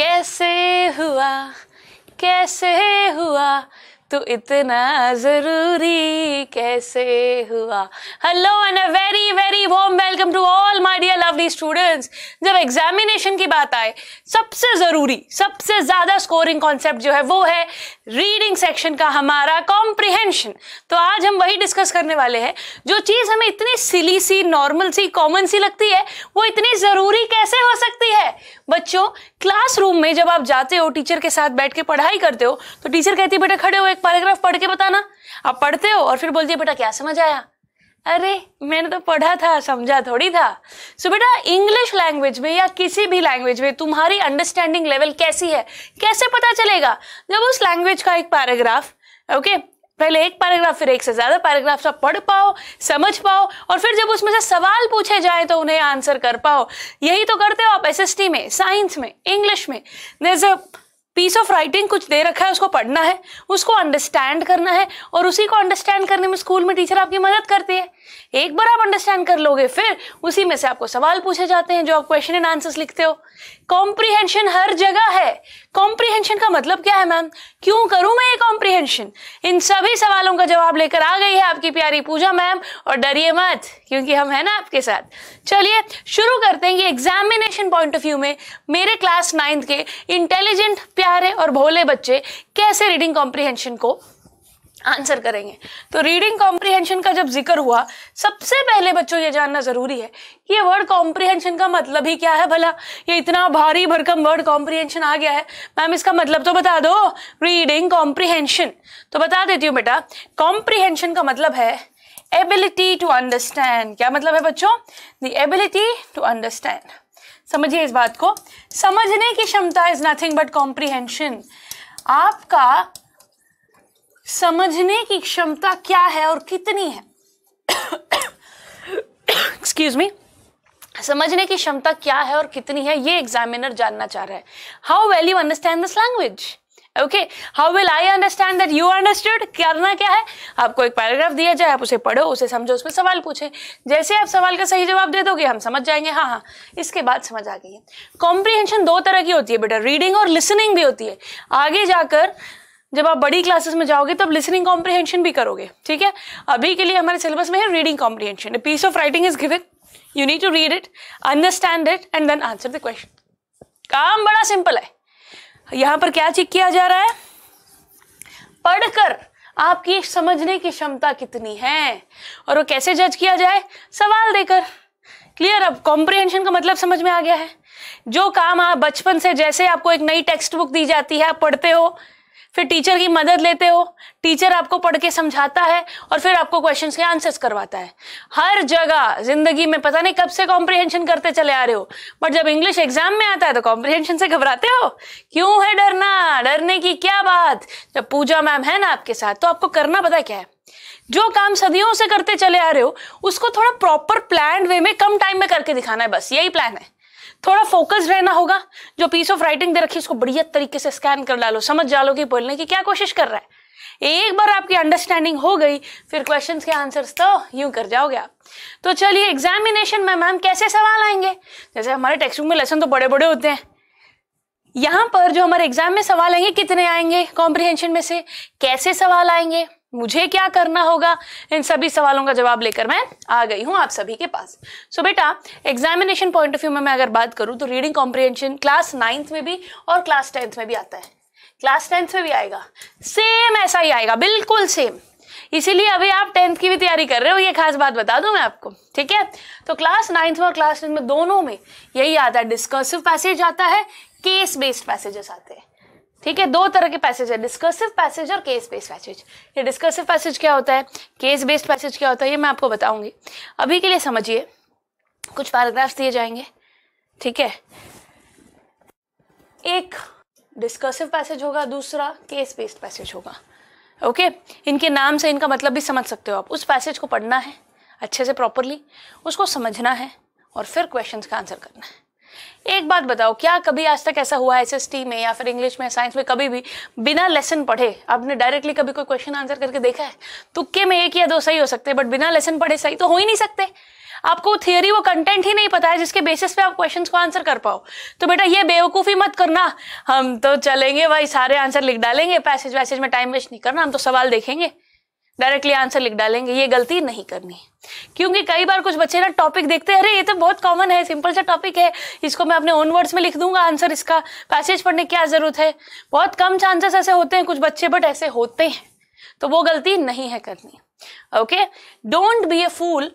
कैसे हुआ कैसे हुआ तू तो इतना जरूरी कैसे हुआ hello and a very very warm welcome to all my dear lovely students जब एग्जामिनेशन की बात आए सबसे ज़रूरी सबसे ज़्यादा स्कोरिंग कॉन्सेप्ट जो है वो है रीडिंग सेक्शन का हमारा कॉम्प्रिहेंशन तो आज हम वही डिस्कस करने वाले हैं जो चीज़ हमें इतनी सिली सी नॉर्मल सी कॉमन सी लगती है वो इतनी ज़रूरी कैसे हो सकती है बच्चों क्लासरूम में जब आप जाते हो टीचर के साथ बैठ के पढ़ाई करते हो तो टीचर कहती है बेटा खड़े हो एक पैराग्राफ पढ़ के बताना आप पढ़ते हो और फिर बोलती बेटा क्या समझ आया अरे मैंने तो पढ़ा था समझा थोड़ी था सो बेटा इंग्लिश लैंग्वेज में या किसी भी लैंग्वेज में तुम्हारी अंडरस्टैंडिंग लेवल कैसी है कैसे पता चलेगा जब उस लैंग्वेज का एक पैराग्राफ ओके पहले एक पैराग्राफ फिर एक से ज्यादा पैराग्राफ आप पढ़ पाओ समझ पाओ और फिर जब उसमें से सवाल पूछे जाए तो उन्हें आंसर कर पाओ यही तो करते हो आप एस में साइंस में इंग्लिश में पीस ऑफ राइटिंग कुछ दे रखा है उसको पढ़ना है उसको अंडरस्टैंड करना है और उसी को अंडरस्टैंड करने में स्कूल में टीचर आपकी मदद करती है एक बार आप अंडरस्टैंड कर लोगे फिर उसी में से आपको सवाल पूछे जाते हैं जो आप क्वेश्चन एंड आंसर्स लिखते हो कॉम्प्रिहेंशन हर जगह है कॉम्प्रिहेंशन का मतलब क्या है मैम क्यों करूं मैं ये कॉम्प्रिहेंशन इन सभी सवालों का जवाब लेकर आ गई है आपकी प्यारी पूजा मैम और डरिए मत क्योंकि हम है ना आपके साथ चलिए शुरू करते हैं कि एग्जामिनेशन पॉइंट ऑफ व्यू में मेरे क्लास नाइन्थ के इंटेलिजेंट प्यारे और भोले बच्चे कैसे रीडिंग कॉम्प्रिहेंशन को आंसर करेंगे तो रीडिंग कॉम्प्रिहेंशन का जब जिक्र हुआ सबसे पहले बच्चों ये जानना जरूरी है कि ये वर्ड कॉम्प्रिहेंशन का मतलब ही क्या है भला ये इतना भारी भरकम वर्ड कॉम्प्रिहेंशन आ गया है मैम इसका मतलब तो बता दो रीडिंग कॉम्प्रिहेंशन तो बता देती हूँ बेटा कॉम्प्रिहेंशन का मतलब है एबिलिटी टू अंडरस्टैंड क्या मतलब है बच्चों द एबिलिटी टू अंडरस्टैंड समझिए इस बात को समझने की क्षमता इज नथिंग बट कॉम्प्रिहेंशन आपका समझने की क्षमता क्या है और कितनी है एक्सक्यूज मी समझने की क्षमता क्या है और कितनी है ये एग्जामिनर जानना चाह रहा है how well you understand this language okay how will I understand that you understood करना क्या है आपको एक पैराग्राफ दिया जाए आप उसे पढ़ो उसे समझो उसमें सवाल पूछे जैसे आप सवाल का सही जवाब दे दोगे हम समझ जाएंगे हाँ हाँ इसके बाद समझ आ गई है कॉम्प्रिहेंशन दो तरह की होती है बेटा रीडिंग और लिसनिंग भी होती है आगे जाकर जब आप बड़ी क्लासेस में जाओगे तब लिसनिंग कॉम्प्रिहेंशन भी करोगे ठीक है अभी के लिए हमारे सिलेबस में है reading comprehension piece of writing is given you need to read it understand it and then answer the question काम बड़ा सिंपल है यहां पर क्या चेक किया जा रहा है पढ़कर आपकी समझने की क्षमता कितनी है और वो कैसे जज किया जाए सवाल देकर क्लियर अब कॉम्प्रिहेंशन का मतलब समझ में आ गया है जो काम आप बचपन से जैसे आपको एक नई टेक्स्ट बुक दी जाती है आप पढ़ते हो फिर टीचर की मदद लेते हो टीचर आपको पढ़ के समझाता है और फिर आपको क्वेश्चंस के आंसर्स करवाता है हर जगह जिंदगी में पता नहीं कब से कॉम्प्रिहेंशन करते चले आ रहे हो बट जब इंग्लिश एग्जाम में आता है तो कॉम्प्रिहेंशन से घबराते हो क्यों है डरना डरने की क्या बात जब पूजा मैम है ना आपके साथ तो आपको करना पता क्या है जो काम सदियों से करते चले आ रहे हो उसको थोड़ा प्रॉपर प्लान वे में कम टाइम में करके दिखाना है बस यही प्लान है थोड़ा फोकस रहना होगा जो पीस ऑफ राइटिंग दे रखी उसको बढ़िया तरीके से स्कैन कर डालो समझ डालो कि बोलने की क्या कोशिश कर रहा है एक बार आपकी अंडरस्टैंडिंग हो गई फिर क्वेश्चंस के आंसर्स तो यूं कर जाओगे आप तो चलिए एग्जामिनेशन में मैम कैसे सवाल आएंगे जैसे हमारे टेक्स्ट बुक में लेसन तो बड़े बड़े होते हैं यहां पर जो हमारे एग्जाम में सवाल आएंगे कितने आएंगे कॉम्प्रिहेंशन में से कैसे सवाल आएंगे मुझे क्या करना होगा इन सभी सवालों का जवाब लेकर मैं आ गई हूँ आप सभी के पास सो बेटा एग्जामिनेशन पॉइंट ऑफ व्यू में मैं अगर बात करूँ तो रीडिंग कॉम्प्रिहेंशन क्लास नाइन्थ में भी और क्लास टेंथ में भी आता है क्लास टेंथ में भी आएगा सेम ऐसा ही आएगा बिल्कुल सेम इसीलिए अभी आप टेंथ की भी तैयारी कर रहे हो ये खास बात बता दूं मैं आपको ठीक है तो क्लास नाइन्थ में और क्लास टेंथ में दोनों में यही आता है डिस्कर्सिव पैसेज आता है केस बेस्ड पैसेजेस आते हैं ठीक है दो तरह के पैसेज है डिस्कर्सिव पैसेज और केस बेस्ड पैसेज ये डिस्कर्सिव पैसेज क्या होता है केस बेस्ड पैसेज क्या होता है ये मैं आपको बताऊंगी अभी के लिए समझिए कुछ पैराग्राफ्स दिए जाएंगे ठीक है एक डिस्कर्सिव पैसेज होगा दूसरा केस बेस्ड पैसेज होगा ओके इनके नाम से इनका मतलब भी समझ सकते हो आप उस पैसेज को पढ़ना है अच्छे से प्रॉपरली उसको समझना है और फिर क्वेश्चंस का आंसर करना है एक बात बताओ क्या कभी आज तक ऐसा हुआ है टी में या फिर इंग्लिश में साइंस में कभी भी बिना लेसन पढ़े आपने डायरेक्टली कभी कोई क्वेश्चन आंसर करके देखा है तुक्के में एक या दो सही हो सकते हैं बट बिना लेसन पढ़े सही तो हो ही नहीं सकते आपको थियोरी वो कंटेंट ही नहीं पता है जिसके बेसिस पे आप क्वेश्चंस को आंसर कर पाओ तो बेटा ये बेवकूफ़ी मत करना हम तो चलेंगे भाई सारे आंसर लिख डालेंगे पैसेज वैसेज में टाइम वेस्ट नहीं करना हम तो सवाल देखेंगे डायरेक्टली आंसर लिख डालेंगे ये गलती नहीं करनी क्योंकि कई बार कुछ बच्चे ना टॉपिक देखते हैं अरे ये तो बहुत कॉमन है सिंपल सा टॉपिक है इसको मैं अपने ओन वर्ड्स में लिख दूंगा आंसर इसका पैसेज पढ़ने क्या ज़रूरत है बहुत कम चांसेस ऐसे होते हैं कुछ बच्चे बट ऐसे होते हैं तो वो गलती नहीं है करनी okay don't be a fool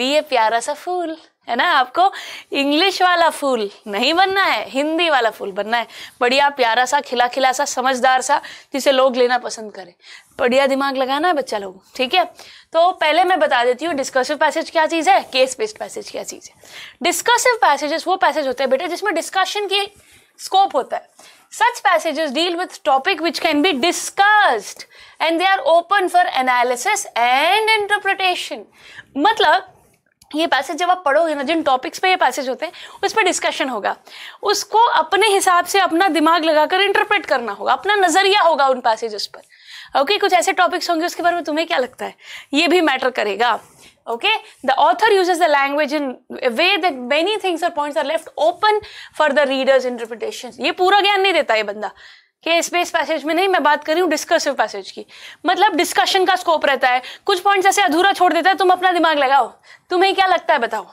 be a प्यारा सा फूल है ना आपको इंग्लिश वाला फूल नहीं बनना है हिंदी वाला फूल बनना है बढ़िया प्यारा सा खिला खिला सा समझदार सा जिसे लोग लेना पसंद करें बढ़िया दिमाग लगाना है बच्चा लोग ठीक है तो पहले मैं बता देती हूँ डिस्कसिव पैसेज क्या चीज़ है केस बेस्ड पैसेज क्या चीज़ है डिस्कसिव पैसेजेस वो पैसेज होते हैं बेटे जिसमें डिस्कशन की स्कोप होता है such passages deal with topic which can be discussed and they are open for analysis and interpretation मतलब ये पैसेज जब आप पढ़ोगे ना जिन टॉपिक्स पे ये पैसेज होते हैं उस पर डिस्कशन होगा उसको अपने हिसाब से अपना दिमाग लगाकर इंटरप्रेट करना होगा अपना नजरिया होगा उन पैसेजेस पर ओके okay, कुछ ऐसे टॉपिक्स होंगे उसके बारे में तुम्हें क्या लगता है ये भी मैटर करेगा okay the author uses the language in way that many things और points are left open for the readers interpretation ये पूरा ज्ञान नहीं देता ये बंदा ये स्पेस पैसेज में नहीं मैं बात कर रही हूँ डिस्कसिव पैसेज की मतलब डिस्कशन का स्कोप रहता है कुछ पॉइंट जैसे अधूरा छोड़ देता है तुम अपना दिमाग लगाओ तुम्हें क्या लगता है बताओ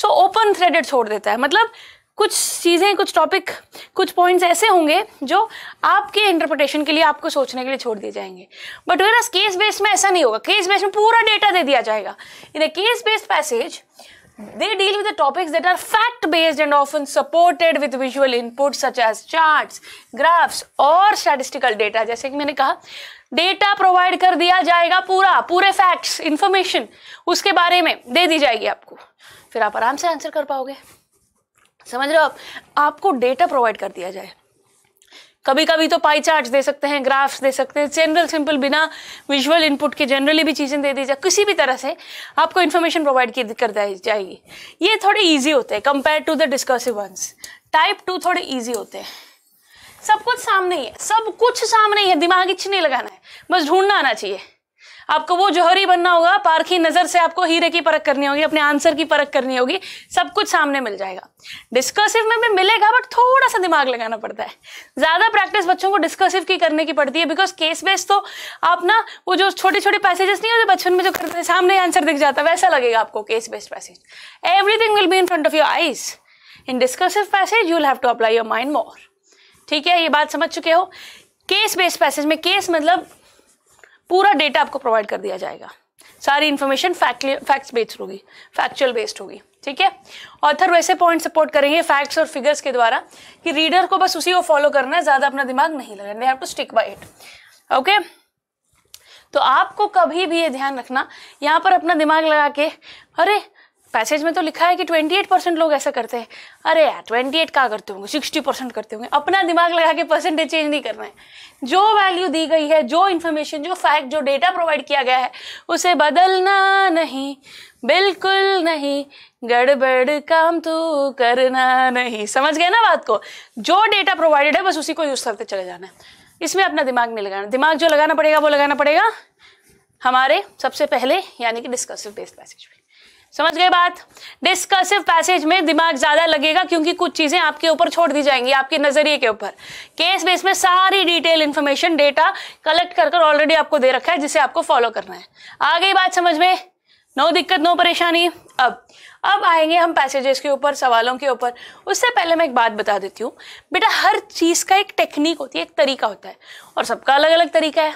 सो ओपन थ्रेडेड छोड़ देता है मतलब कुछ चीज़ें कुछ टॉपिक कुछ पॉइंट्स ऐसे होंगे जो आपके इंटरप्रिटेशन के लिए आपको सोचने के लिए छोड़ दिए जाएंगे बट वेर केस बेस में ऐसा नहीं होगा केस बेस में पूरा डेटा दे दिया जाएगा in a case based passage They deal with the topics that are fact based and often supported with visual inputs such as charts, graphs or statistical data. जैसे कि मैंने कहा डेटा प्रोवाइड कर दिया जाएगा पूरा पूरे फैक्ट्स इंफॉर्मेशन उसके बारे में दे दी जाएगी आपको फिर आप आराम से आंसर कर पाओगे समझ रहे हो आप आपको डेटा प्रोवाइड कर दिया जाए कभी कभी तो पाई चार्ट दे सकते हैं ग्राफ्स दे सकते हैं जनरल सिंपल बिना विजुअल इनपुट के जनरली भी चीज़ें दे दी जाए किसी भी तरह से आपको इन्फॉर्मेशन प्रोवाइड की कर जाएगी ये थोड़े ईजी होते हैं compare to the discursive ones type two थोड़े ईजी होते हैं सब कुछ सामने ही है सब कुछ सामने ही है दिमाग इच नहीं लगाना है बस ढूंढना आना चाहिए आपको वो जौहरी बनना होगा पारखी नज़र से आपको हीरे की परख करनी होगी अपने आंसर की परख करनी होगी सब कुछ सामने मिल जाएगा डिस्कसिव में भी मिलेगा बट थोड़ा सा दिमाग लगाना पड़ता है ज़्यादा प्रैक्टिस बच्चों को डिस्कसिव की करने की पड़ती है बिकॉज केस बेस तो आप ना वो जो छोटे छोटे पैसेजेस नहीं होते बचपन में जो करते हैं सामने आंसर दिख जाता है वैसा लगेगा आपको case based passage everything will be in front of your eyes in discursive passage you will have to apply your mind more ठीक है ये बात समझ चुके हो केस बेस्ड पैसेज में केस मतलब पूरा डेटा आपको प्रोवाइड कर दिया जाएगा सारी इन्फॉर्मेशन फैक्ट्स बेस्ड होगी फैक्चुअल बेस्ड होगी ठीक है ऑथर वैसे पॉइंट सपोर्ट करेंगे फैक्ट्स और फिगर्स के द्वारा कि रीडर को बस उसी को फॉलो करना है ज़्यादा अपना दिमाग नहीं लगा they have to stick by it okay तो आपको कभी भी ये ध्यान रखना यहाँ पर अपना दिमाग लगा के अरे पैसेज में तो लिखा है कि 28 परसेंट लोग ऐसा करते हैं अरे यार 28 का करते होंगे 60 परसेंट करते होंगे अपना दिमाग लगा के परसेंटेज चेंज नहीं करना है जो वैल्यू दी गई है जो इन्फॉर्मेशन जो फैक्ट जो डेटा प्रोवाइड किया गया है उसे बदलना नहीं बिल्कुल नहीं गड़बड़ काम तो करना नहीं समझ गए ना बात को जो डेटा प्रोवाइडेड है बस उसी को यूज करते चले जाना है इसमें अपना दिमाग नहीं लगाना दिमाग जो लगाना पड़ेगा वो लगाना पड़ेगा हमारे सबसे पहले यानी कि डिस्कसिव बेस्ड पैसेज में समझ गए बात डिस्कसिव पैसेज में दिमाग ज्यादा लगेगा क्योंकि कुछ चीजें आपके ऊपर छोड़ दी जाएंगी आपके नजरिए के ऊपर केस बेस में सारी डिटेल इन्फॉर्मेशन डेटा कलेक्ट कर ऑलरेडी आपको दे रखा है जिसे आपको फॉलो करना है आ गई बात समझ में नो दिक्कत नो परेशानी अब अब आएंगे हम पैसेजेस के ऊपर सवालों के ऊपर उससे पहले मैं एक बात बता देती हूँ बेटा हर चीज़ का एक टेक्निक होती है एक तरीका होता है और सबका अलग अलग तरीका है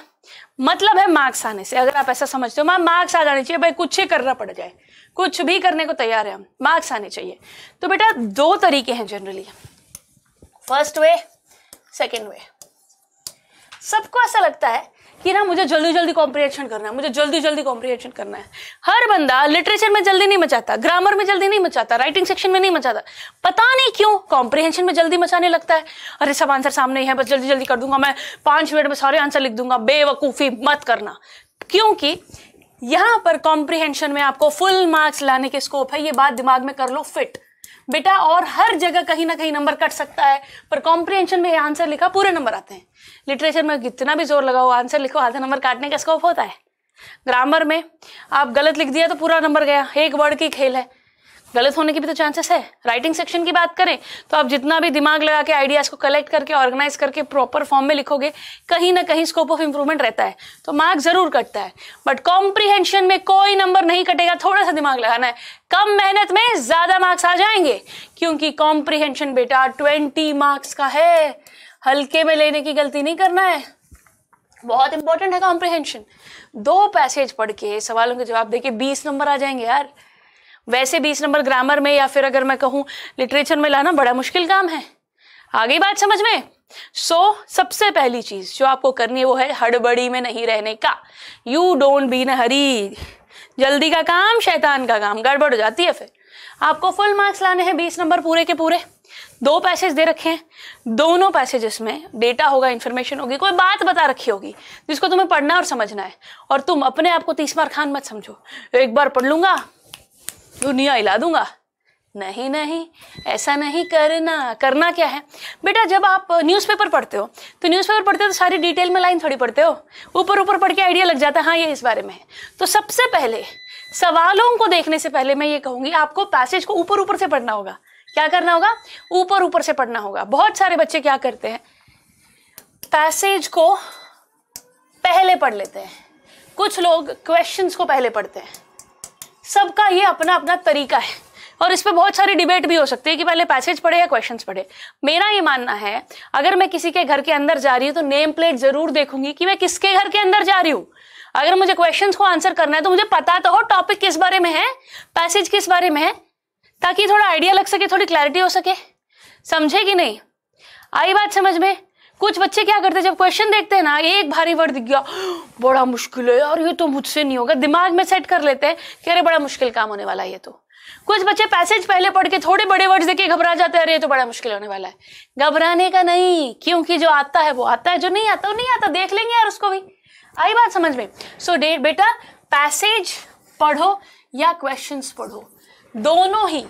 मतलब है मार्क्स आने से अगर आप ऐसा समझते हो मैम मार्क्स आ जाने चाहिए भाई कुछ ही करना पड़ जाए कुछ भी करने को तैयार है हम मार्क्स आने चाहिए तो बेटा दो तरीके हैं generally first way second way सबको ऐसा लगता है कि ना मुझे जल्दी जल्दी कॉम्प्रिहेंशन करना है मुझे जल्दी जल्दी कॉम्प्रिहेंशन करना है हर बंदा लिटरेचर में जल्दी नहीं मचाता ग्रामर में जल्दी नहीं मचाता राइटिंग सेक्शन में नहीं मचाता पता नहीं क्यों कॉम्प्रिहेंशन में जल्दी मचाने लगता है अरे सब आंसर सामने ही है बस जल्दी जल्दी कर दूंगा मैं पांच मिनट में सारे आंसर लिख दूंगा बेवकूफ़ी मत करना क्योंकि यहां पर कॉम्प्रिहेंशन में आपको फुल मार्क्स लाने के स्कोप है ये बात दिमाग में कर लो फिट बेटा और हर जगह कहीं ना कहीं नंबर कट सकता है पर कॉम्प्रिहेंशन में आंसर लिखा पूरे नंबर आते हैं लिटरेचर में कितना भी जोर लगाओ आंसर लिखो आधा नंबर काटने का स्कोप होता है ग्रामर में आप गलत लिख दिया तो पूरा नंबर गया एक वर्ड की खेल है गलत होने के भी तो चांसेस है राइटिंग सेक्शन की बात करें तो आप जितना भी दिमाग लगा के आइडियाज को कलेक्ट करके ऑर्गेनाइज करके प्रॉपर फॉर्म में लिखोगे कहीं ना कहीं स्कोप ऑफ इंप्रूवमेंट रहता है तो मार्क्स जरूर कटता है बट कॉम्प्रिहेंशन में कोई नंबर नहीं कटेगा थोड़ा सा दिमाग लगाना है कम मेहनत में ज्यादा मार्क्स आ जाएंगे क्योंकि कॉम्प्रिहेंशन बेटा ट्वेंटी मार्क्स का है हल्के में लेने की गलती नहीं करना है बहुत इंपॉर्टेंट है कॉम्प्रिहेंशन दो पैसेज पढ़ के सवालों के जवाब देके बीस नंबर आ जाएंगे यार वैसे बीस नंबर ग्रामर में या फिर अगर मैं कहूँ लिटरेचर में लाना बड़ा मुश्किल काम है आ गई बात समझ में सो so, सबसे पहली चीज जो आपको करनी है वो है हड़बड़ी में नहीं रहने का यू डोंट बी न हरी जल्दी का काम शैतान का काम गड़बड़ हो जाती है फिर आपको फुल मार्क्स लाने हैं बीस नंबर पूरे के पूरे दो पैसेज दे रखे हैं दोनों पैसेजेस में डेटा होगा इंफॉर्मेशन होगी कोई बात बता रखी होगी जिसको तुम्हें पढ़ना और समझना है और तुम अपने आप को तीस मार खान मत समझो एक बार पढ़ लूंगा दुनिया हिला दूंगा नहीं नहीं ऐसा नहीं करना करना क्या है बेटा जब आप न्यूज़पेपर पढ़ते हो तो न्यूज़पेपर पढ़ते हो तो सारी डिटेल में लाइन थोड़ी पढ़ते हो ऊपर ऊपर पढ़ के आइडिया लग जाता है हाँ ये इस बारे में है तो सबसे पहले सवालों को देखने से पहले मैं ये कहूँगी आपको पैसेज को ऊपर ऊपर से पढ़ना होगा क्या करना होगा ऊपर ऊपर से पढ़ना होगा बहुत सारे बच्चे क्या करते हैं पैसेज को पहले पढ़ लेते हैं कुछ लोग क्वेश्चंस को पहले पढ़ते हैं सबका ये अपना अपना तरीका है और इस पर बहुत सारी डिबेट भी हो सकती है कि पहले पैसेज पढ़े या क्वेश्चंस पढ़े मेरा ये मानना है अगर मैं किसी के घर के अंदर जा रही हूँ तो नेम प्लेट जरूर देखूंगी कि मैं किसके घर के अंदर जा रही हूँ अगर मुझे क्वेश्चंस को आंसर करना है तो मुझे पता तो हो टॉपिक किस बारे में है पैसेज किस बारे में है ताकि थोड़ा आइडिया लग सके थोड़ी क्लैरिटी हो सके समझे कि नहीं आई बात समझ में कुछ बच्चे क्या करते हैं जब क्वेश्चन देखते हैं ना एक भारी वर्ड दिख गया बड़ा मुश्किल है यार ये तो मुझसे नहीं होगा दिमाग में सेट कर लेते हैं कि अरे बड़ा मुश्किल काम होने वाला है ये तो कुछ बच्चे पैसेज पहले पढ़ के थोड़े बड़े वर्ड देख के घबरा जाते हैं अरे ये तो बड़ा मुश्किल होने वाला है घबराने का नहीं क्योंकि जो आता है वो आता है जो नहीं आता वो नहीं आता देख लेंगे यार उसको भी आई बात समझ में सो so, बेटा पैसेज पढ़ो या क्वेश्चन पढ़ो दोनों ही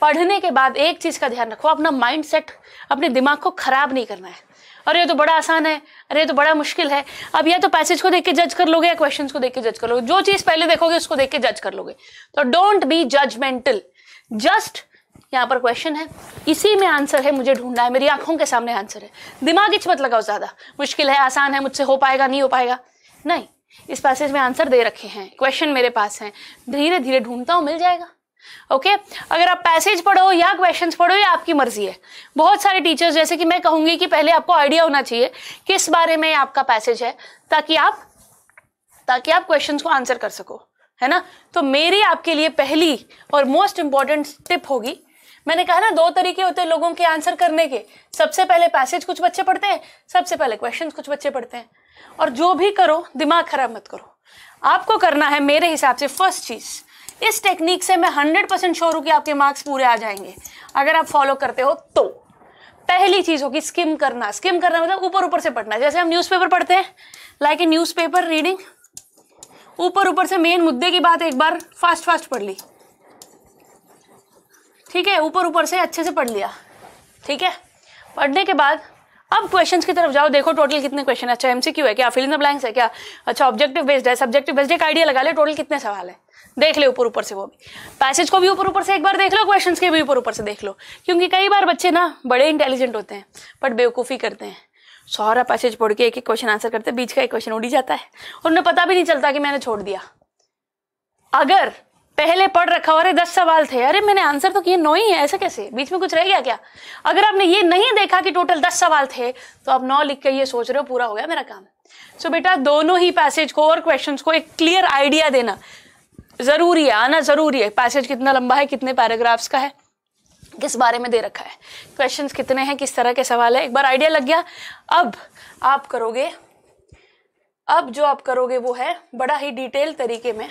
पढ़ने के बाद एक चीज़ का ध्यान रखो अपना माइंड सेट अपने दिमाग को खराब नहीं करना है अरे ये तो बड़ा आसान है अरे ये तो बड़ा मुश्किल है अब या तो पैसेज को देख के जज कर लोगे या क्वेश्चन को देख के जज कर लोगे जो चीज पहले देखोगे उसको देख के जज कर लोगे तो डोंट बी जजमेंटल जस्ट यहाँ पर क्वेश्चन है इसी में आंसर है मुझे ढूंढना है मेरी आंखों के सामने आंसर है दिमाग इच मत लगाओ ज्यादा मुश्किल है आसान है मुझसे हो पाएगा नहीं हो पाएगा नहीं इस पैसेज में आंसर दे रखे हैं क्वेश्चन मेरे पास हैं धीरे धीरे ढूंढता हूँ मिल जाएगा ओके okay? अगर आप पैसेज पढ़ो या क्वेश्चंस पढ़ो या आपकी मर्जी है बहुत सारे टीचर्स जैसे कि मैं कहूंगी कि पहले आपको आइडिया होना चाहिए किस बारे में आपका पैसेज है ताकि आप ताकि आप क्वेश्चंस को आंसर कर सको है ना तो मेरी आपके लिए पहली और मोस्ट इंपॉर्टेंट टिप होगी मैंने कहा ना दो तरीके होते हैं लोगों के आंसर करने के सबसे पहले पैसेज कुछ बच्चे पढ़ते हैं सबसे पहले क्वेश्चंस कुछ बच्चे पढ़ते हैं और जो भी करो दिमाग खराब मत करो आपको करना है मेरे हिसाब से फर्स्ट चीज़ इस टेक्निक से मैं हंड्रेड परसेंट श्योर हूँ कि आपके मार्क्स पूरे आ जाएंगे अगर आप फॉलो करते हो तो पहली चीज़ होगी स्किम करना स्किम करना मतलब ऊपर ऊपर से पढ़ना जैसे हम न्यूज़पेपर पढ़ते हैं लाइक ए न्यूज़पेपर रीडिंग ऊपर ऊपर से मेन मुद्दे की बात एक बार फास्ट फास्ट पढ़ ली ठीक है ऊपर ऊपर से अच्छे से पढ़ लिया ठीक है पढ़ने के बाद अब क्वेश्चंस की तरफ जाओ देखो टोटल कितने क्वेश्चन अच्छा एमसीक्यू है क्या फिल्म द ब्लैंक्स है क्या अच्छा ऑब्जेक्टिव बेस्ड है सब्जेक्टिव बेस्ड एक आइडिया लगा ले टोटल कितने सवाल है देख ले ऊपर ऊपर से वो भी पैसेज को भी ऊपर ऊपर से एक बार देख लो क्वेश्चन के भी ऊपर ऊपर से देख लो क्योंकि कई बार बच्चे ना बड़े इंटेलिजेंट होते हैं बट बेवकूफ़ी करते हैं सारा पैसेज पढ़ के एक एक क्वेश्चन आंसर करते हैं बीच का एक क्वेश्चन उड़ी जाता है और उन्हें पता भी नहीं चलता कि मैंने छोड़ दिया अगर पहले पढ़ रखा अरे दस सवाल थे अरे मैंने आंसर तो किए नौ ही है ऐसे कैसे बीच में कुछ रह गया क्या अगर आपने ये नहीं देखा कि टोटल दस सवाल थे तो आप नौ लिख के ये सोच रहे हो पूरा हो गया मेरा काम सो so, बेटा दोनों ही पैसेज को और क्वेश्चंस को एक क्लियर आइडिया देना जरूरी है आना जरूरी है पैसेज कितना लंबा है कितने पैराग्राफ्स का है किस बारे में दे रखा है क्वेश्चंस कितने हैं किस तरह के सवाल है एक बार आइडिया लग गया अब आप करोगे अब जो आप करोगे वो है बड़ा ही डिटेल तरीके में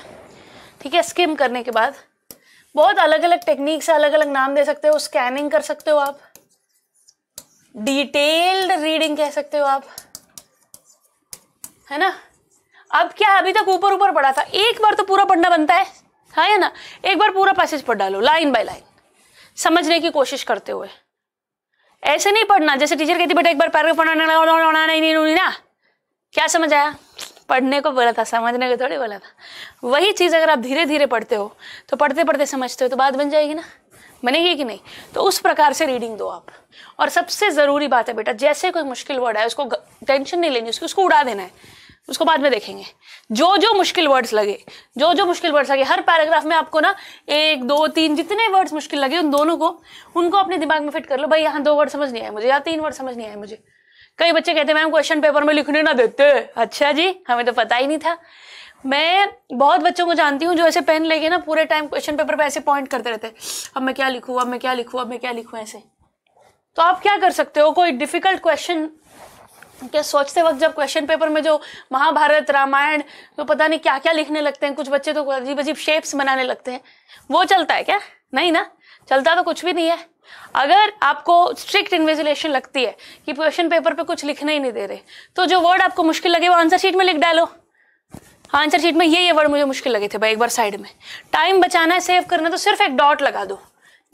ठीक है स्किम करने के बाद बहुत अलग अलग टेक्निक से अलग अलग नाम दे सकते हो स्कैनिंग कर सकते हो आप डिटेल्ड रीडिंग कह सकते हो आप है ना अब क्या अभी तक ऊपर ऊपर पढ़ा था एक बार तो पूरा पढ़ना बनता है हाँ या ना एक बार पूरा पैसेज पढ़ डालो लाइन बाय लाइन समझने की कोशिश करते हुए ऐसे नहीं पढ़ना जैसे टीचर कहती बेटा एक बार पैराग्राफ पढ़ना नहीं नहीं ना क्या समझ आया पढ़ने को बोला था समझने को थोड़ी बोला था वही चीज़ अगर आप धीरे धीरे पढ़ते हो तो पढ़ते पढ़ते समझते हो तो बात बन जाएगी ना बनेगी कि नहीं तो उस प्रकार से रीडिंग दो आप और सबसे ज़रूरी बात है बेटा जैसे कोई मुश्किल वर्ड है उसको टेंशन नहीं लेनी उसकी उसको उड़ा देना है उसको बाद में देखेंगे जो जो मुश्किल वर्ड्स लगे जो जो मुश्किल वर्ड्स लगे हर पैराग्राफ में आपको ना एक दो तीन जितने वर्ड्स मुश्किल लगे उन दोनों को उनको अपने दिमाग में फिट कर लो भाई यहाँ दो वर्ड समझ नहीं आए मुझे या तीन वर्ड समझ नहीं आए मुझे कई बच्चे कहते हैं मैम क्वेश्चन पेपर में लिखने ना देते अच्छा जी हमें तो पता ही नहीं था मैं बहुत बच्चों को जानती हूँ जो ऐसे पेन लेके ना पूरे टाइम क्वेश्चन पेपर पर ऐसे पॉइंट करते रहते अब मैं क्या लिखूँ अब मैं क्या लिखूँ अब मैं क्या लिखूँ ऐसे तो आप क्या कर सकते हो कोई डिफिकल्ट क्वेश्चन क्या सोचते वक्त जब क्वेश्चन पेपर में जो महाभारत रामायण तो पता नहीं क्या क्या लिखने लगते हैं कुछ बच्चे तो अजीब अजीब शेप्स बनाने लगते हैं वो चलता है क्या नहीं ना चलता तो कुछ भी नहीं है अगर आपको स्ट्रिक्ट इन्वेजिलेशन लगती है कि क्वेश्चन पेपर पे कुछ लिखने ही नहीं दे रहे तो जो वर्ड आपको मुश्किल लगे वो आंसर शीट में लिख डालो आंसर हाँ, शीट में ये ये वर्ड मुझे मुश्किल लगे थे भाई एक बार साइड में टाइम बचाना है सेव करना तो सिर्फ एक डॉट लगा दो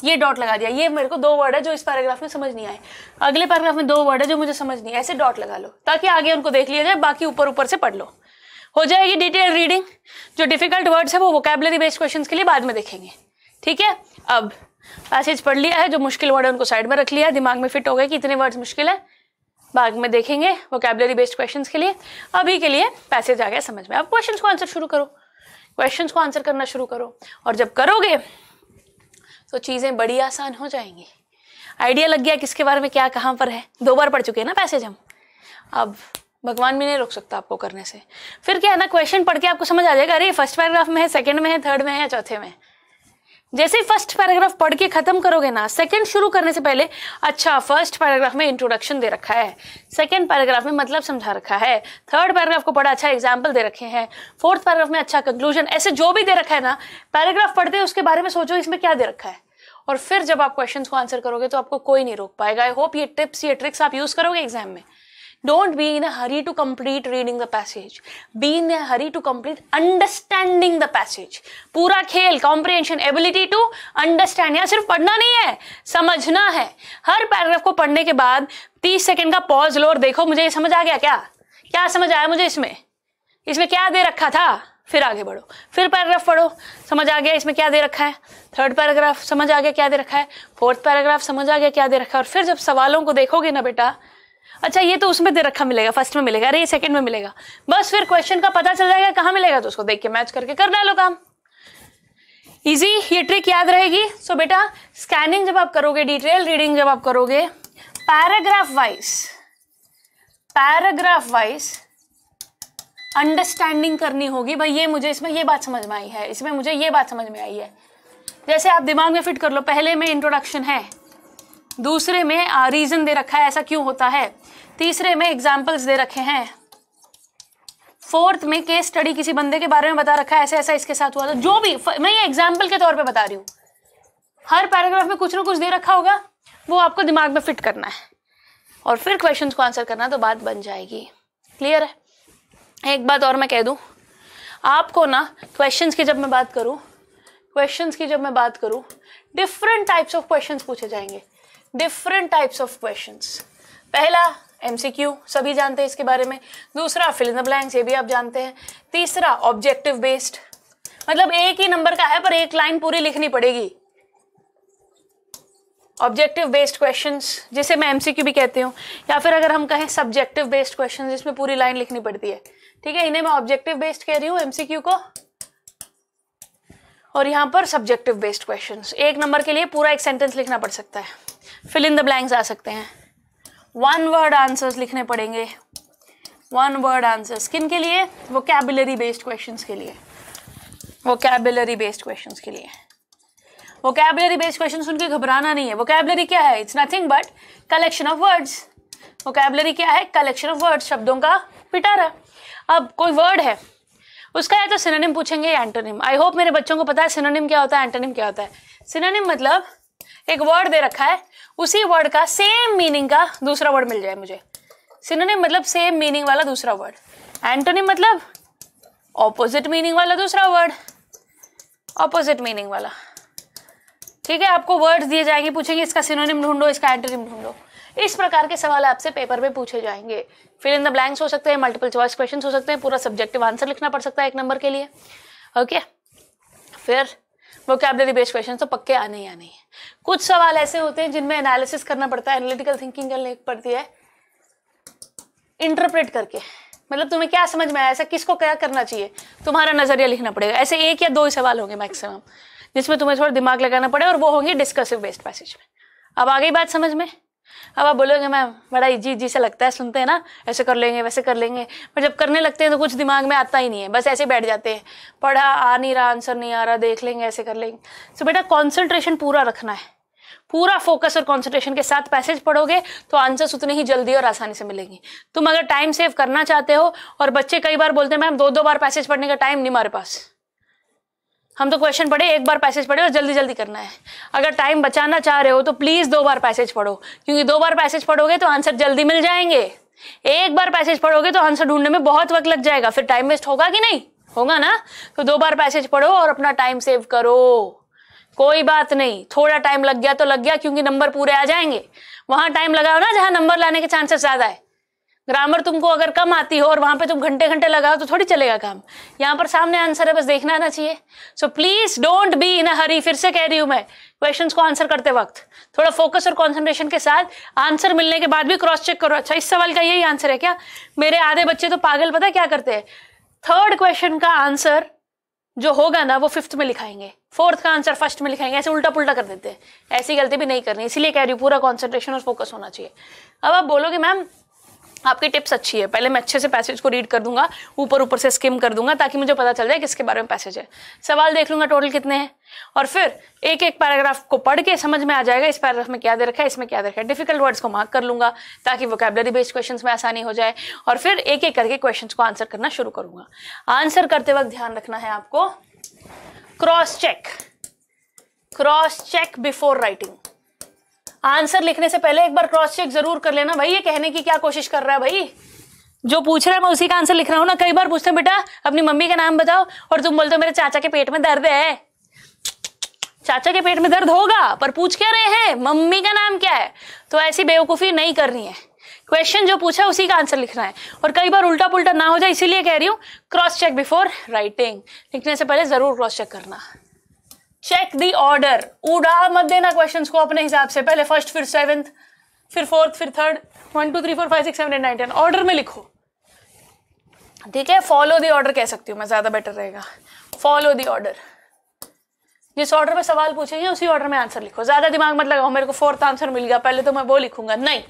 ये डॉट लगा दिया ये मेरे को दो वर्ड है जो इस पैराग्राफ में समझ नहीं आए अगले पैराग्राफ में दो वर्ड है जो मुझे समझ नहीं ऐसे डॉट लगा लो ताकि आगे उनको देख लिया जाए बाकी ऊपर ऊपर से पढ़ लो हो जाएगी डिटेल रीडिंग जो डिफिकल्ट वर्ड्स है वो वोकेबलरी बेस्ड क्वेश्चन के लिए बाद में देखेंगे ठीक है अब पैसेज पढ़ लिया है जो मुश्किल वर्ड है उनको साइड में रख लिया है दिमाग में फिट हो गए कि इतने वर्ड्स मुश्किल है बाद में देखेंगे वोकेबलरी बेस्ड क्वेश्चन के लिए अभी के लिए पैसेज आ गया समझ में अब क्वेश्चन को आंसर शुरू करो क्वेश्चन को आंसर करना शुरू करो और जब करोगे तो चीज़ें बड़ी आसान हो जाएंगी आइडिया लग गया किसके बारे में क्या कहाँ पर है दो बार पढ़ चुके हैं ना पैसेज हम अब भगवान भी नहीं रोक सकता आपको करने से फिर क्या है ना क्वेश्चन पढ़ के आपको समझ आ जाएगा अरे फर्स्ट पैराग्राफ में है सेकंड में है थर्ड में है या चौथे में है जैसे ही फर्स्ट पैराग्राफ पढ़ के खत्म करोगे ना सेकंड शुरू करने से पहले अच्छा फर्स्ट पैराग्राफ में इंट्रोडक्शन दे रखा है सेकंड पैराग्राफ में मतलब समझा रखा है थर्ड पैराग्राफ को बड़ा अच्छा एग्जाम्पल दे रखे हैं फोर्थ पैराग्राफ में अच्छा कंक्लूजन ऐसे जो भी दे रखा है ना पैराग्राफ पढ़ते उसके बारे में सोचो इसमें क्या दे रखा है और फिर जब आप क्वेश्चन को आंसर करोगे तो आपको कोई नहीं रोक पाएगा आई होप ये टिप्स ये ट्रिक्स आप यूज करोगे एग्जाम में don't be in a hurry to complete reading the passage be in a hurry to complete understanding the passage पूरा खेल कॉम्प्रिहेंशन एबिलिटी टू अंडरस्टैंड या सिर्फ पढ़ना नहीं है समझना है हर पैराग्राफ को पढ़ने के बाद तीस सेकेंड का पॉज लो और देखो मुझे ये समझ आ गया क्या क्या समझ आया मुझे इसमें इसमें क्या दे रखा था फिर आगे बढ़ो फिर पैराग्राफ पढ़ो समझ आ गया इसमें क्या दे रखा है थर्ड पैराग्राफ समझ आ गया क्या दे रखा है फोर्थ पैराग्राफ समझ आ गया क्या दे रखा है और फिर जब सवालों को देखोगे ना बेटा अच्छा ये तो उसमें दे रखा मिलेगा फर्स्ट में मिलेगा अरे ये सेकंड में मिलेगा बस फिर क्वेश्चन का पता चल जाएगा कहाँ मिलेगा तो उसको देख के मैच करके कर डालो काम इजी ये ट्रिक याद रहेगी सो बेटा स्कैनिंग जब आप करोगे डिटेल रीडिंग जब आप करोगे paragraph wise paragraph wise understanding करनी होगी भाई ये मुझे इसमें ये बात समझ में आई है इसमें मुझे ये बात समझ में आई है जैसे आप दिमाग में फिट कर लो पहले में इंट्रोडक्शन है दूसरे में रीजन दे रखा है ऐसा क्यों होता है तीसरे में एग्जाम्पल्स दे रखे हैं फोर्थ में केस स्टडी किसी बंदे के बारे में बता रखा है ऐसा ऐसा इसके साथ हुआ था जो भी मैं ये एग्जाम्पल के तौर पे बता रही हूँ हर पैराग्राफ में कुछ ना कुछ दे रखा होगा वो आपको दिमाग में फिट करना है और फिर क्वेश्चन को आंसर करना तो बात बन जाएगी क्लियर है एक बात और मैं कह दूँ आपको ना क्वेश्चन की जब मैं बात करूँ क्वेश्चन की जब मैं बात करूँ डिफरेंट टाइप्स ऑफ क्वेश्चन पूछे जाएंगे डिफरेंट टाइप्स ऑफ क्वेश्चन पहला एमसीक्यू सभी जानते हैं इसके बारे में दूसरा फिल इन ब्लैंक्स ये भी आप जानते हैं तीसरा ऑब्जेक्टिव बेस्ड मतलब एक ही नंबर का है पर एक लाइन पूरी लिखनी पड़ेगी ऑब्जेक्टिव बेस्ड क्वेश्चंस जिसे मैं एमसीक्यू भी कहती हूँ या फिर अगर हम कहें सब्जेक्टिव बेस्ड क्वेश्चंस जिसमें पूरी लाइन लिखनी पड़ती है ठीक है इन्हें मैं ऑब्जेक्टिव बेस्ड कह रही हूँ एमसीक्यू को और यहाँ पर सब्जेक्टिव बेस्ड क्वेश्चंस एक नंबर के लिए पूरा एक सेंटेंस लिखना पड़ सकता है फिल इन द ब्लैंक्स आ सकते हैं वन वर्ड आंसर्स लिखने पड़ेंगे वन वर्ड आंसर्स किन के लिए वो कैबिलरी बेस्ड क्वेश्चन के लिए वो कैबिलरी बेस्ड क्वेश्चन के लिए वो कैबलरी बेस्ड क्वेश्चन सुन के घबराना नहीं है वो कैबलरी क्या है it's nothing but collection of words vocabulary क्या है कलेक्शन ऑफ वर्ड्स शब्दों का पिटारा अब कोई वर्ड है उसका या तो सिनोनिम पूछेंगे या एंटोनिम आई होप मेरे बच्चों को पता है सिनोनिम क्या होता है एंटोनिम क्या होता है सिनोनिम मतलब एक वर्ड दे रखा है उसी वर्ड का सेम मीनिंग का दूसरा वर्ड मिल जाए मुझे सिनोनिम मतलब सेम मीनिंग वाला दूसरा वर्ड एंटोनिम मतलब ऑपोजिट मीनिंग वाला दूसरा वर्ड ऑपोजिट मीनिंग वाला ठीक है आपको वर्ड्स दिए जाएंगे पूछेंगे इसका सिनोनिम ढूंढो इसका एंटोनिम ढूंढो इस प्रकार के सवाल आपसे पेपर में पूछे जाएंगे फिर इन द ब्लैंक्स हो सकते हैं मल्टीपल चॉइस क्वेश्चन हो सकते हैं पूरा सब्जेक्टिव आंसर लिखना पड़ सकता है एक नंबर के लिए ओके okay? फिर वोकेबलरी बेस्ड क्वेश्चन तो पक्के आने ही आने हैं कुछ सवाल ऐसे होते हैं जिनमें एनालिसिस करना पड़ता है एनालिटिकल थिंकिंग करनी पड़ती है इंटरप्रेट करके मतलब तुम्हें क्या समझ में आया ऐसा किसको क्या करना चाहिए तुम्हारा नजरिया लिखना पड़ेगा ऐसे एक या दो ही सवाल होंगे मैक्सिमम जिसमें तुम्हें थोड़ा दिमाग लगाना पड़ेगा और वो होंगे डिस्कसिव बेस्ड पैसेज में अब आ गई बात समझ में अब आप बोलोगे मैम बड़ा इजी इजी से लगता है सुनते हैं ना ऐसे कर लेंगे वैसे कर लेंगे पर जब करने लगते हैं तो कुछ दिमाग में आता ही नहीं है बस ऐसे बैठ जाते हैं पढ़ा आ नहीं रहा आंसर नहीं आ रहा देख लेंगे ऐसे कर लेंगे सो बेटा कॉन्सेंट्रेशन पूरा रखना है पूरा फोकस और कॉन्सेंट्रेशन के साथ पैसेज पढ़ोगे तो आंसर्स उतने ही जल्दी और आसानी से मिलेंगे तुम अगर टाइम सेव करना चाहते हो और बच्चे कई बार बोलते हैं मैम दो दो बार पैसेज पढ़ने का टाइम नहीं हमारे पास हम तो क्वेश्चन पढ़े एक बार पैसेज पढ़े और जल्दी जल्दी करना है अगर टाइम बचाना चाह रहे हो तो प्लीज़ दो बार पैसेज पढ़ो क्योंकि दो बार पैसेज पढ़ोगे तो आंसर जल्दी मिल जाएंगे एक बार पैसेज पढ़ोगे तो आंसर ढूंढने में बहुत वक्त लग जाएगा फिर टाइम वेस्ट होगा कि नहीं होगा ना तो दो बार पैसेज पढ़ो और अपना टाइम सेव करो कोई बात नहीं थोड़ा टाइम लग गया तो लग गया क्योंकि नंबर पूरे आ जाएंगे वहां टाइम लगाओ ना जहां नंबर लाने के चांसेस ज्यादा है ग्रामर तुमको अगर कम आती हो और वहां पे तुम घंटे घंटे लगाओ तो थोड़ी चलेगा काम यहाँ पर सामने आंसर है बस देखना आना चाहिए so please don't be in a hurry फिर से कह रही हूँ मैं क्वेश्चन को आंसर करते वक्त थोड़ा फोकस और कॉन्सेंट्रेशन के साथ आंसर मिलने के बाद भी क्रॉस चेक करो अच्छा इस सवाल का यही आंसर है क्या मेरे आधे बच्चे तो पागल पता क्या करते हैं थर्ड क्वेश्चन का आंसर जो होगा ना वो फिफ्थ में लिखाएंगे फोर्थ का आंसर फर्स्ट में लिखाएंगे ऐसे उल्टा पुल्टा कर देते हैं ऐसी गलती भी नहीं करनी इसीलिए कह रही हूँ पूरा कॉन्सेंट्रेशन और फोकस होना चाहिए अब आप बोलोगे मैम आपकी टिप्स अच्छी है पहले मैं अच्छे से पैसेज को रीड कर दूंगा ऊपर ऊपर से स्किम कर दूंगा ताकि मुझे पता चल जाए किसके बारे में पैसेज है सवाल देख लूंगा टोटल कितने हैं और फिर एक एक पैराग्राफ को पढ़ के समझ में आ जाएगा इस पैराग्राफ में क्या दे रखा है इसमें क्या दे रखा है डिफिकल्ट वर्ड्स को मार्क कर लूंगा ताकि वोकेबलरी बेस्ड क्वेश्चन में आसानी हो जाए और फिर एक एक करके क्वेश्चन को आंसर करना शुरू करूंगा आंसर करते वक्त ध्यान रखना है आपको cross check cross check before writing answer लिखने से पहले एक बार क्रॉस चेक जरूर कर लेना भाई ये कहने की क्या कोशिश कर रहा है भाई जो पूछ रहा है मैं उसी का आंसर लिख रहा हूँ ना कई बार पूछते हैं बेटा अपनी मम्मी का नाम बताओ और तुम बोलते हो मेरे चाचा के पेट में दर्द है चाचा के पेट में दर्द होगा पर पूछ क्या रहे हैं मम्मी का नाम क्या है तो ऐसी बेवकूफ़ी नहीं करनी है क्वेश्चन जो पूछा उसी का आंसर लिखना है और कई बार उल्टा पुलटा ना हो जाए इसीलिए कह रही हूँ क्रॉस चेक बिफोर राइटिंग लिखने से पहले ज़रूर क्रॉस चेक करना चेक दी ऑर्डर उड़ा मत देना क्वेश्चंस को अपने हिसाब से पहले फर्स्ट फिर सेवेंथ फिर फोर्थ फिर third one two three four five six seven eight nine ten order में लिखो ठीक है फॉलो दी ऑर्डर कह सकती हूँ मैं ज़्यादा बेटर रहेगा फॉलो दी ऑर्डर जिस ऑर्डर में सवाल पूछे हैं उसी ऑर्डर में आंसर लिखो ज़्यादा दिमाग मत लगाओ मेरे को फोर्थ आंसर मिल गया पहले तो मैं वो लिखूंगा नहीं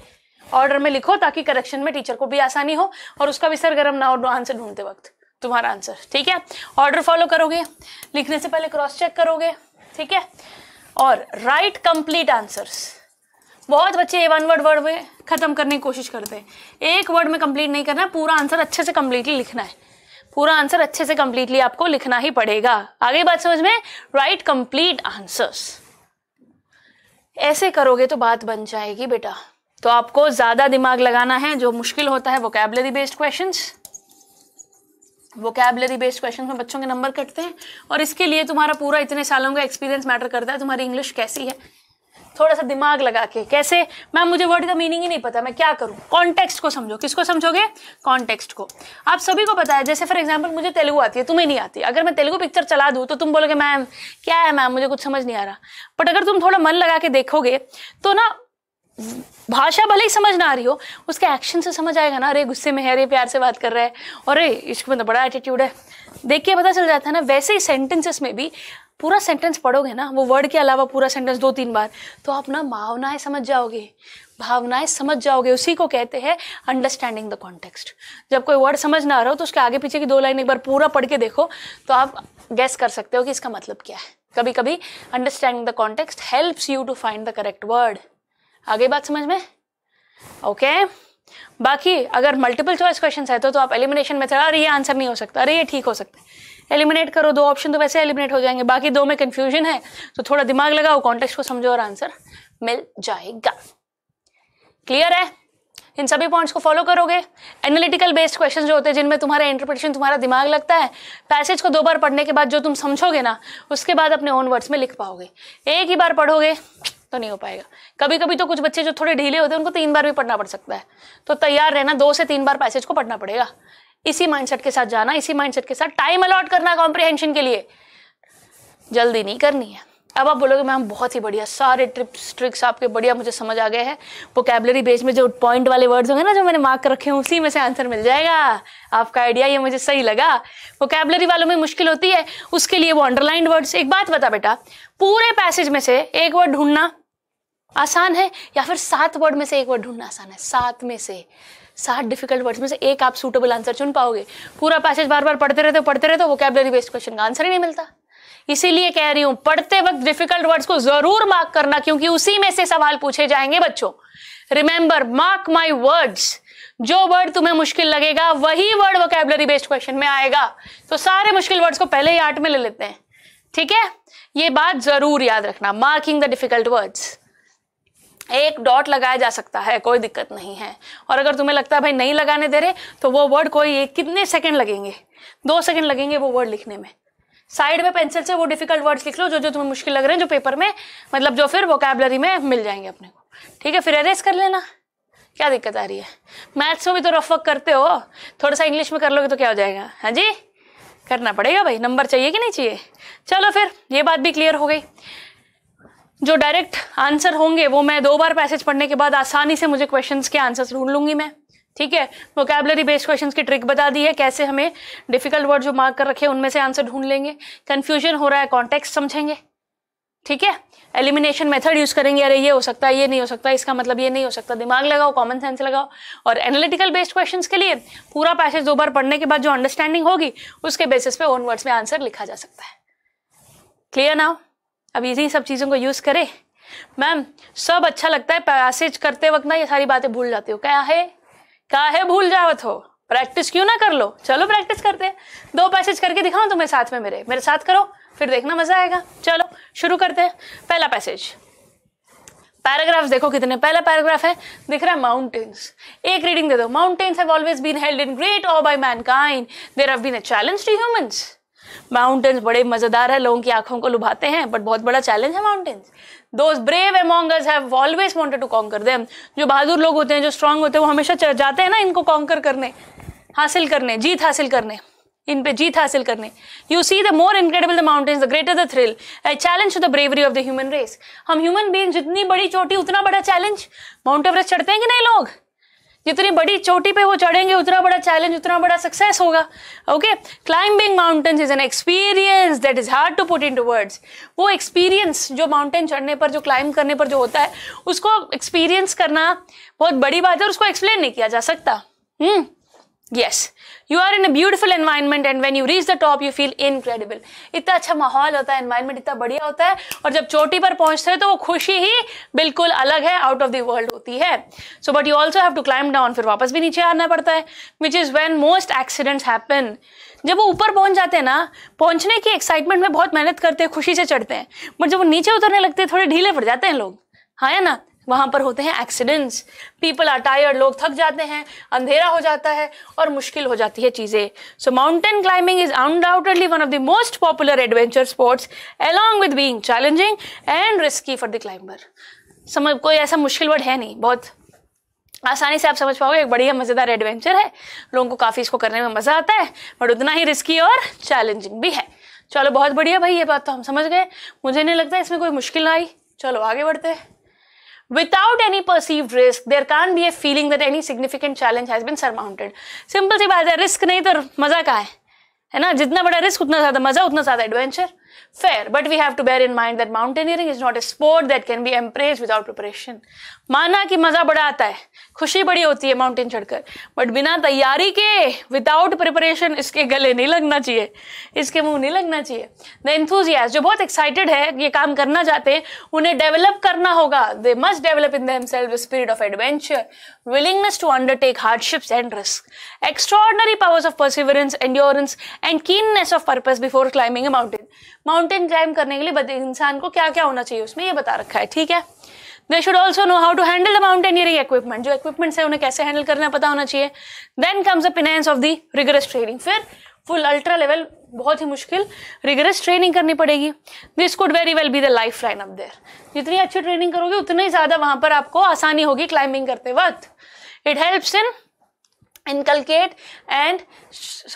ऑर्डर में लिखो ताकि करेक्शन में टीचर को भी आसानी हो और उसका भी सर गर्म ना हो आंसर ढूंढते वक्त तुम्हारा आंसर ठीक है ऑर्डर फॉलो करोगे लिखने से पहले क्रॉस चेक करोगे ठीक है और राइट कंप्लीट आंसर्स बहुत बच्चे ए वन वर्ड वर्ड में ख़त्म करने की कोशिश करते हैं एक वर्ड में कंप्लीट नहीं करना पूरा आंसर अच्छे से कंप्लीटली लिखना है पूरा आंसर अच्छे से कंप्लीटली आपको लिखना ही पड़ेगा आगे बात समझ में राइट कंप्लीट आंसर्स ऐसे करोगे तो बात बन जाएगी बेटा तो आपको ज़्यादा दिमाग लगाना है जो मुश्किल होता है vocabulary based questions vocabulary based question में बच्चों के नंबर कटते हैं और इसके लिए तुम्हारा पूरा इतने सालों का एक्सपीरियंस मैटर करता है तुम्हारी इंग्लिश कैसी है थोड़ा सा दिमाग लगा के कैसे मैम मुझे वर्ड का मीनिंग ही नहीं पता मैं क्या करूँ कॉन्टेक्स्ट को समझो किसको समझोगे कॉन्टेक्स्ट को आप सभी को पता है जैसे फॉर एग्जाम्पल मुझे तेलुगु आती है तुम्हें नहीं आती अगर मैं तेलुगु पिक्चर चला दूँ तो तुम बोलोगे मैम क्या है मैम मुझे कुछ समझ नहीं आ रहा बट अगर तुम थोड़ा मन लगा के देखोगे तो ना भाषा भले ही समझ ना आ रही हो उसके एक्शन से समझ आएगा ना अरे गुस्से में है अरे प्यार से बात कर रहा है और अरे इसके मतलब बड़ा एटीट्यूड है देखिए पता चल जाता है ना वैसे ही सेंटेंसेस में भी पूरा सेंटेंस पढ़ोगे ना वो वर्ड के अलावा पूरा सेंटेंस दो तीन बार तो आप ना भावनाएं समझ जाओगे भावनाएं समझ जाओगे उसी को कहते हैं अंडरस्टैंडिंग द कॉन्टेक्स्ट जब कोई वर्ड समझ ना आ रहा हो तो उसके आगे पीछे की दो लाइन एक बार पूरा पढ़ के देखो तो आप गैस कर सकते हो कि इसका मतलब क्या है कभी कभी understanding the context helps you to find the correct word आ गई बात समझ में ओके okay. बाकी अगर मल्टीपल चॉइस क्वेश्चन है तो, तो आप एलिमिनेशन में अरे ये आंसर नहीं हो सकता अरे ये ठीक हो सकता है एलिमिनेट करो दो ऑप्शन तो वैसे एलिमिनेट हो जाएंगे बाकी दो में कन्फ्यूजन है तो थोड़ा दिमाग लगाओ कॉन्टेक्स्ट को समझो और आंसर मिल जाएगा क्लियर है इन सभी पॉइंट्स को फॉलो करोगे एनालिटिकल बेस्ड क्वेश्चन जो होते हैं जिनमें तुम्हारा इंटरप्रिटेशन तुम्हारा दिमाग लगता है पैसेज को दो बार पढ़ने के बाद जो तुम समझोगे ना उसके बाद अपने ओन वर्ड्स में लिख पाओगे एक ही बार पढ़ोगे तो नहीं हो पाएगा कभी कभी तो कुछ बच्चे जो थोड़े ढीले होते हैं उनको तीन बार भी पढ़ना पड़ सकता है तो तैयार रहना दो से तीन बार पैसेज को पढ़ना पड़ेगा इसी माइंडसेट के साथ जाना इसी माइंडसेट के साथ टाइम अलॉट करना कॉम्प्रिहेंशन के लिए जल्दी नहीं करनी है अब आप बोलोगे मैम बहुत ही बढ़िया सारे ट्रिप्स ट्रिक्स आपके बढ़िया मुझे समझ आ गए हैं वो कैबलरी बेस में जो पॉइंट वाले वर्ड्स होंगे ना जो मैंने मार्क रखे हैं उसी में से आंसर मिल जाएगा आपका आइडिया ये मुझे सही लगा वो कैबलरी वालों में मुश्किल होती है उसके लिए वो अंडरलाइंड वर्ड्स एक बात बता बेटा पूरे पैसेज में से एक वर्ड ढूंढना आसान है या फिर सात वर्ड में से एक वर्ड ढूंढना आसान है सात में से सात डिफिकल्ट वर्ड्स में से एक आप सूटेबल आंसर चुन पाओगे पूरा पैसेज बार बार पढ़ते रहते हो पढ़ते रहते हो वो कैबलरी बेस्ड क्वेश्चन का आंसर ही नहीं मिलता इसीलिए कह रही हूं पढ़ते वक्त डिफिकल्ट वर्ड्स को जरूर मार्क करना क्योंकि उसी में से सवाल पूछे जाएंगे बच्चों रिमेंबर मार्क माई वर्ड्स जो वर्ड तुम्हें मुश्किल लगेगा वही वर्ड वोकेबलरी बेस्ड क्वेश्चन में आएगा तो सारे मुश्किल वर्ड्स को पहले ही आर्ट में ले लेते हैं ठीक है ये बात जरूर याद रखना मार्किंग द डिफिकल्ट वर्ड्स एक डॉट लगाया जा सकता है कोई दिक्कत नहीं है और अगर तुम्हें लगता है भाई नहीं लगाने दे रहे तो वो वर्ड कोई कितने सेकंड लगेंगे दो सेकंड लगेंगे वो वर्ड लिखने में साइड में पेंसिल से वो डिफिकल्ट वर्ड्स लिख लो जो जो तुम्हें मुश्किल लग रहे हैं जो पेपर में मतलब जो फिर वोकेबलरी में मिल जाएंगे अपने को ठीक है फिर अरेज कर लेना क्या दिक्कत आ रही है मैथ्स में भी तो रफ वर्क करते हो थोड़ा सा इंग्लिश में कर लोगे तो क्या हो जाएगा हाँ जी करना पड़ेगा भाई नंबर चाहिए कि नहीं चाहिए चलो फिर ये बात भी क्लियर हो गई जो डायरेक्ट आंसर होंगे वो मैं दो बार पैसेज पढ़ने के बाद आसानी से मुझे क्वेश्चन के आंसर्स ढूंढ लूंगी मैं ठीक है वोकेबलरी बेस्ड क्वेश्चन की ट्रिक बता दी है कैसे हमें डिफिकल्ट वर्ड जो मार्क कर रखे उनमें से आंसर ढूंढ लेंगे कन्फ्यूजन हो रहा है कॉन्टेक्स समझेंगे ठीक है एलिमिनेशन मेथड यूज करेंगे अरे ये हो सकता है ये नहीं हो सकता इसका मतलब ये नहीं हो सकता दिमाग लगाओ कॉमन सेंस लगाओ और एनालिटिकल बेस्ड क्वेश्चन के लिए पूरा पैसेज दो बार पढ़ने के बाद जो अंडरस्टैंडिंग होगी उसके बेसिस पे ओन वर्ड्स में आंसर लिखा जा सकता है क्लियर नाउ अब इसी सब चीज़ों को यूज़ करें मैम सब अच्छा लगता है पैसेज करते वक्त ना ये सारी बातें भूल जाते हो क्या है क्या है भूल जावत हो प्रैक्टिस क्यों ना कर लो चलो प्रैक्टिस करते हैं दो पैसेज करके दिखाऊं तुम्हें साथ में मेरे मेरे साथ करो फिर देखना मजा आएगा चलो शुरू करते हैं पहला पैसेज पैराग्राफ्स देखो कितने पहला पैराग्राफ है दिख रहा है माउंटेन्स एक रीडिंग दे दो mountains have always been held in great awe by mankind there have been a challenge to humans mountains बड़े मज़ेदार है लोगों की आंखों को लुभाते हैं बट बहुत बड़ा चैलेंज है mountains those brave among us have always wanted to conquer them जो बहादुर लोग होते हैं जो स्ट्रांग होते हैं वो हमेशा जाते हैं ना इनको कॉन्कर करने हासिल करने जीत हासिल करने इन पे जीत हासिल करने you see the more incredible the mountains the greater the thrill a challenge to the bravery of the human race हम ह्यूमन बींग जितनी बड़ी चोटी उतना बड़ा चैलेंज माउंट एवरेस्ट चढ़ते हैं कि नहीं लोग जितनी बड़ी चोटी पे वो चढ़ेंगे उतना बड़ा चैलेंज उतना बड़ा सक्सेस होगा okay climbing mountains is an experience that is hard to put into words वो एक्सपीरियंस जो माउंटेन चढ़ने पर जो क्लाइंब करने पर जो होता है उसको एक्सपीरियंस करना बहुत बड़ी बात है और उसको एक्सप्लेन नहीं किया जा सकता hmm yes you are in a beautiful environment and when you reach the top you feel incredible इतना अच्छा माहौल होता है एनवायरमेंट इतना बढ़िया होता है और जब चोटी पर पहुंचते हैं तो वो खुशी ही बिल्कुल अलग है आउट ऑफ द वर्ल्ड होती है so but you also have to climb down फिर वापस भी नीचे आना पड़ता है which is when most accidents happen जब वो ऊपर पहुंच जाते हैं ना पहुंचने की एक्साइटमेंट में बहुत मेहनत करते हैं खुशी से चढ़ते हैं बट जब वो नीचे उतरने लगते हैं थोड़े ढीले पड़ जाते हैं लोग हाँ है ना वहाँ पर होते हैं एक्सीडेंट्स पीपल आर टायर्ड लोग थक जाते हैं अंधेरा हो जाता है और मुश्किल हो जाती है चीज़ें so mountain climbing is undoubtedly one of the most popular adventure sports along with being challenging and risky for the climber समझ कोई ऐसा मुश्किल वर्ड है नहीं बहुत आसानी से आप समझ पाओगे एक बढ़िया मज़ेदार एडवेंचर है लोगों को काफ़ी इसको करने में मज़ा आता है बट उतना ही रिस्की और चैलेंजिंग भी है चलो बहुत बढ़िया भाई ये बात तो हम समझ गए मुझे नहीं लगता इसमें कोई मुश्किल आई चलो आगे बढ़ते हैं without any perceived risk there can be a feeling that any significant challenge has been surmounted simple सी बात है रिस्क नहीं तो मजा का है है ना जितना बड़ा रिस्क उतना ज्यादा मजा उतना ज्यादा एडवेंचर फेयर but we have to bear in mind that mountaineering is not a sport that can be embraced without preparation माना कि मजा बड़ा आता है खुशी बड़ी होती है माउंटेन चढ़कर बट बिना तैयारी के विदाउट प्रिपरेशन इसके गले नहीं लगना चाहिए इसके मुंह नहीं लगना चाहिए द इंथूजियाज जो बहुत एक्साइटेड है ये काम करना चाहते हैं उन्हें डेवलप करना होगा they must develop in themselves spirit of adventure willingness to undertake hardships and risk extraordinary powers of perseverance endurance and keenness of purpose before climbing a mountain mountain climb करने के लिए इंसान को क्या क्या होना चाहिए उसमें ये बता रखा है ठीक है they should also know how to handle the mountaineering equipment जो इक्विपमेंट्स है उन्हें कैसे हैंडल करना पता होना चाहिए then comes a finesse of the rigorous training फिर फुल अल्ट्रा लेवल बहुत ही मुश्किल रिगरस ट्रेनिंग करनी पड़ेगी this could very well be the lifeline up there जितनी अच्छी ट्रेनिंग करोगे उतनी ज़्यादा वहाँ पर आपको आसानी होगी क्लाइंबिंग करते वक्त it helps in inculcate and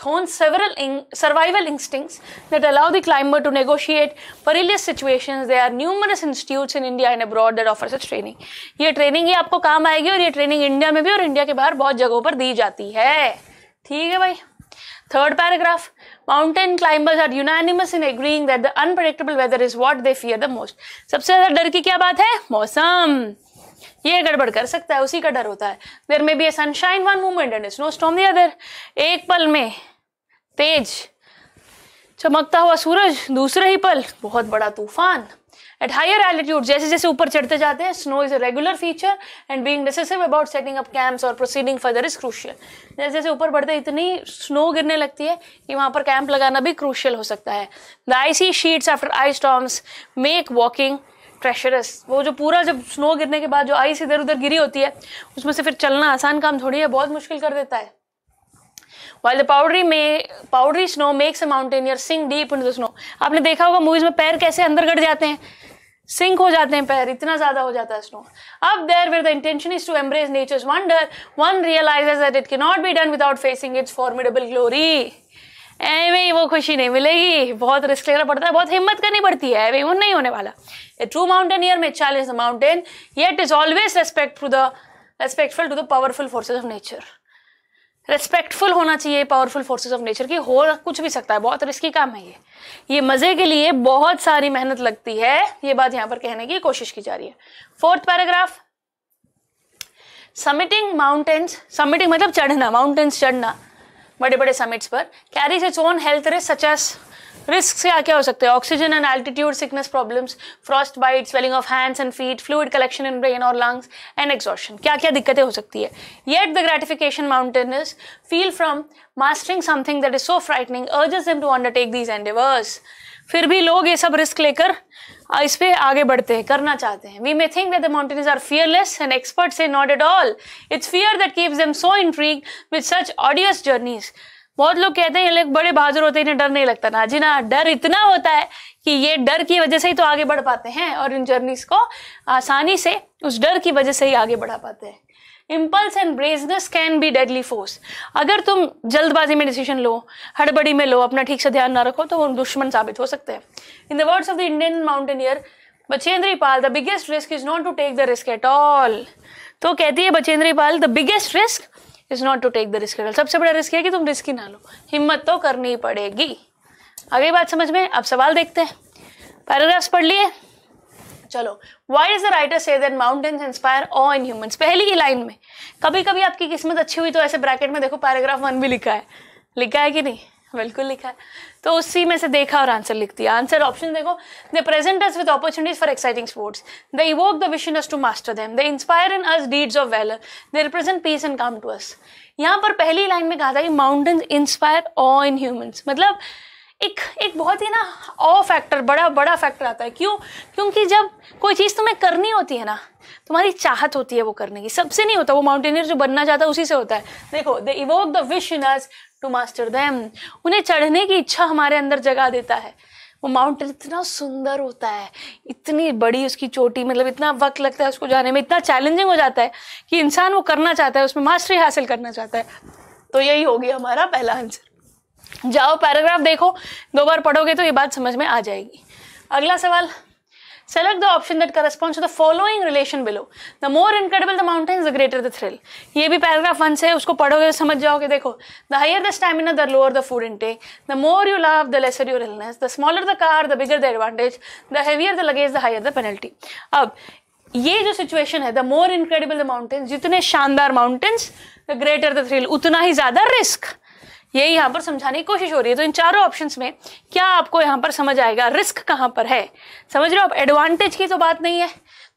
hone several in survival instincts that allow the climber to negotiate perilous situations there are numerous institutes in india and abroad that offer such training ये training ही आपको काम आएगी और ये training India में भी और India के बाहर बहुत जगहों पर दी जाती है ठीक है भाई third paragraph mountain climbers are unanimous in agreeing that the unpredictable weather is what they fear the most सबसे ज्यादा डर की क्या बात है मौसम ये गड़बड़ कर सकता है उसी का डर होता है there may be a sunshine one moment and snow storm दिया देर एक पल में तेज चमकता हुआ सूरज दूसरे ही पल बहुत बड़ा तूफान एट हायर एल्टीट्यूड जैसे जैसे ऊपर चढ़ते जाते हैं snow is a regular feature and being decisive about setting up camps और प्रोसीडिंग फर्दर इज क्रूशियल जैसे जैसे ऊपर बढ़ते इतनी स्नो गिरने लगती है कि वहाँ पर कैंप लगाना भी क्रूशियल हो सकता है the icy sheets after ice storms make walking treacherous वो जो पूरा जब स्नो गिरने के बाद जो आइस इधर उधर गिरी होती है उसमें से फिर चलना आसान काम थोड़ी है बहुत मुश्किल कर देता है वाइल द पाउडरी में powdery snow makes a mountaineer sink deep in the snow आपने देखा होगा मूवीज में पैर कैसे अंदर गट जाते हैं सिंक हो जाते हैं पैर इतना ज़्यादा हो जाता है स्नो अब there where the intention is to embrace nature's wonder one realises that it can not be done without facing its formidable glory में वो खुशी नहीं मिलेगी बहुत रिस्क लेना पड़ता है बहुत हिम्मत करनी पड़ती है ऐवे वो नहीं होने वाला a true mountaineer may challenge the mountain yet is always respect to the respectful to the powerful forces of nature respectful होना चाहिए पावरफुल फोर्सेज ऑफ नेचर की हो कुछ भी सकता है बहुत रिस्की काम है ये ये मज़े के लिए बहुत सारी मेहनत लगती है ये बात यहाँ पर कहने की कोशिश की जा रही है fourth paragraph summiting mountains summiting मतलब चढ़ना माउंटेन्स चढ़ना बड़े बड़े समिट्स पर carries its own health risk such risk क्या क्या हो सकते हैं oxygen and altitude sickness problems frostbite swelling of hands and feet fluid collection in brain और लंग्स एंड एक्सॉशन क्या क्या दिक्कतें हो सकती है yet the gratification mountain is feel from mastering something that is so frightening urges them to undertake these and फिर भी लोग ये सब रिस्क लेकर इस पे आगे बढ़ते हैं करना चाहते हैं we may think that the mountains are fearless and experts say not at all it's fear that keeps them so intrigued with such audacious journeys बहुत लोग कहते हैं ये लोग बड़े बहादुर होते हैं इन्हें डर नहीं लगता ना जी ना डर इतना होता है कि ये डर की वजह से ही तो आगे बढ़ पाते हैं और इन जर्नीज को आसानी से उस डर की वजह से ही आगे बढ़ा पाते हैं impulse and brazenness can be deadly force अगर तुम जल्दबाजी में डिसीजन लो हड़बड़ी में लो अपना ठीक से ध्यान ना रखो तो वो दुश्मन साबित हो सकते हैं in the words of the Indian mountaineer Bachendri Pal the biggest risk is not to take the risk at all तो कहती है Bachendri Pal the biggest risk is not to take the risk at all सबसे बड़ा रिस्क है कि तुम रिस्क ही ना लो हिम्मत तो करनी पड़ेगी अगली बात समझ में अब सवाल देखते हैं पैराग्राफ्स पढ़ लिए चलो why is the writer say that mountains inspire awe in humans पहली ही लाइन में कभी कभी आपकी किस्मत अच्छी हुई तो ऐसे ब्रैकेट में देखो पैराग्राफ वन भी लिखा है लिखा है कि नहीं बिल्कुल लिखा है तो उसी में से देखा और आंसर लिख दिया आंसर ऑप्शन देखो they present us with opportunities for exciting sports they evoke the wish in us to master them they inspire in us deeds of well they represent peace and calm to us यहाँ पर पहली line में कहा था कि mountains inspire awe in humans मतलब एक एक बहुत ही ना ओ फैक्टर बड़ा बड़ा फैक्टर आता है क्यों क्योंकि जब कोई चीज़ तुम्हें करनी होती है ना तुम्हारी चाहत होती है वो करने की सबसे नहीं होता वो माउंटेनियर जो बनना चाहता है उसी से होता है देखो they evoke the wish in us to master them उन्हें चढ़ने की इच्छा हमारे अंदर जगा देता है वो माउंटेन इतना सुंदर होता है इतनी बड़ी उसकी चोटी मतलब इतना वक्त लगता है उसको जाने में इतना चैलेंजिंग हो जाता है कि इंसान वो करना चाहता है उसमें मास्टरी हासिल करना चाहता है तो यही होगी हमारा पहला आंसर जाओ पैराग्राफ देखो दो बार पढ़ोगे तो ये बात समझ में आ जाएगी अगला सवाल select the option that corresponds to the following relation below the more incredible the mountain the greater the thrill ये भी पैराग्राफ वन से है उसको पढ़ोगे तो समझ जाओगे देखो the higher the stamina the lower the food intake the more you love the lesser your illness the smaller the car the bigger the advantage the heavier the luggage the higher the penalty अब ये जो situation है the more incredible the mountains जितने शानदार mountains the greater the thrill उतना ही ज्यादा risk ये यहाँ पर समझाने की कोशिश हो रही है तो इन चारों ऑप्शंस में क्या आपको यहाँ पर समझ आएगा रिस्क कहाँ पर है समझ रहे हो आप एडवांटेज की तो बात नहीं है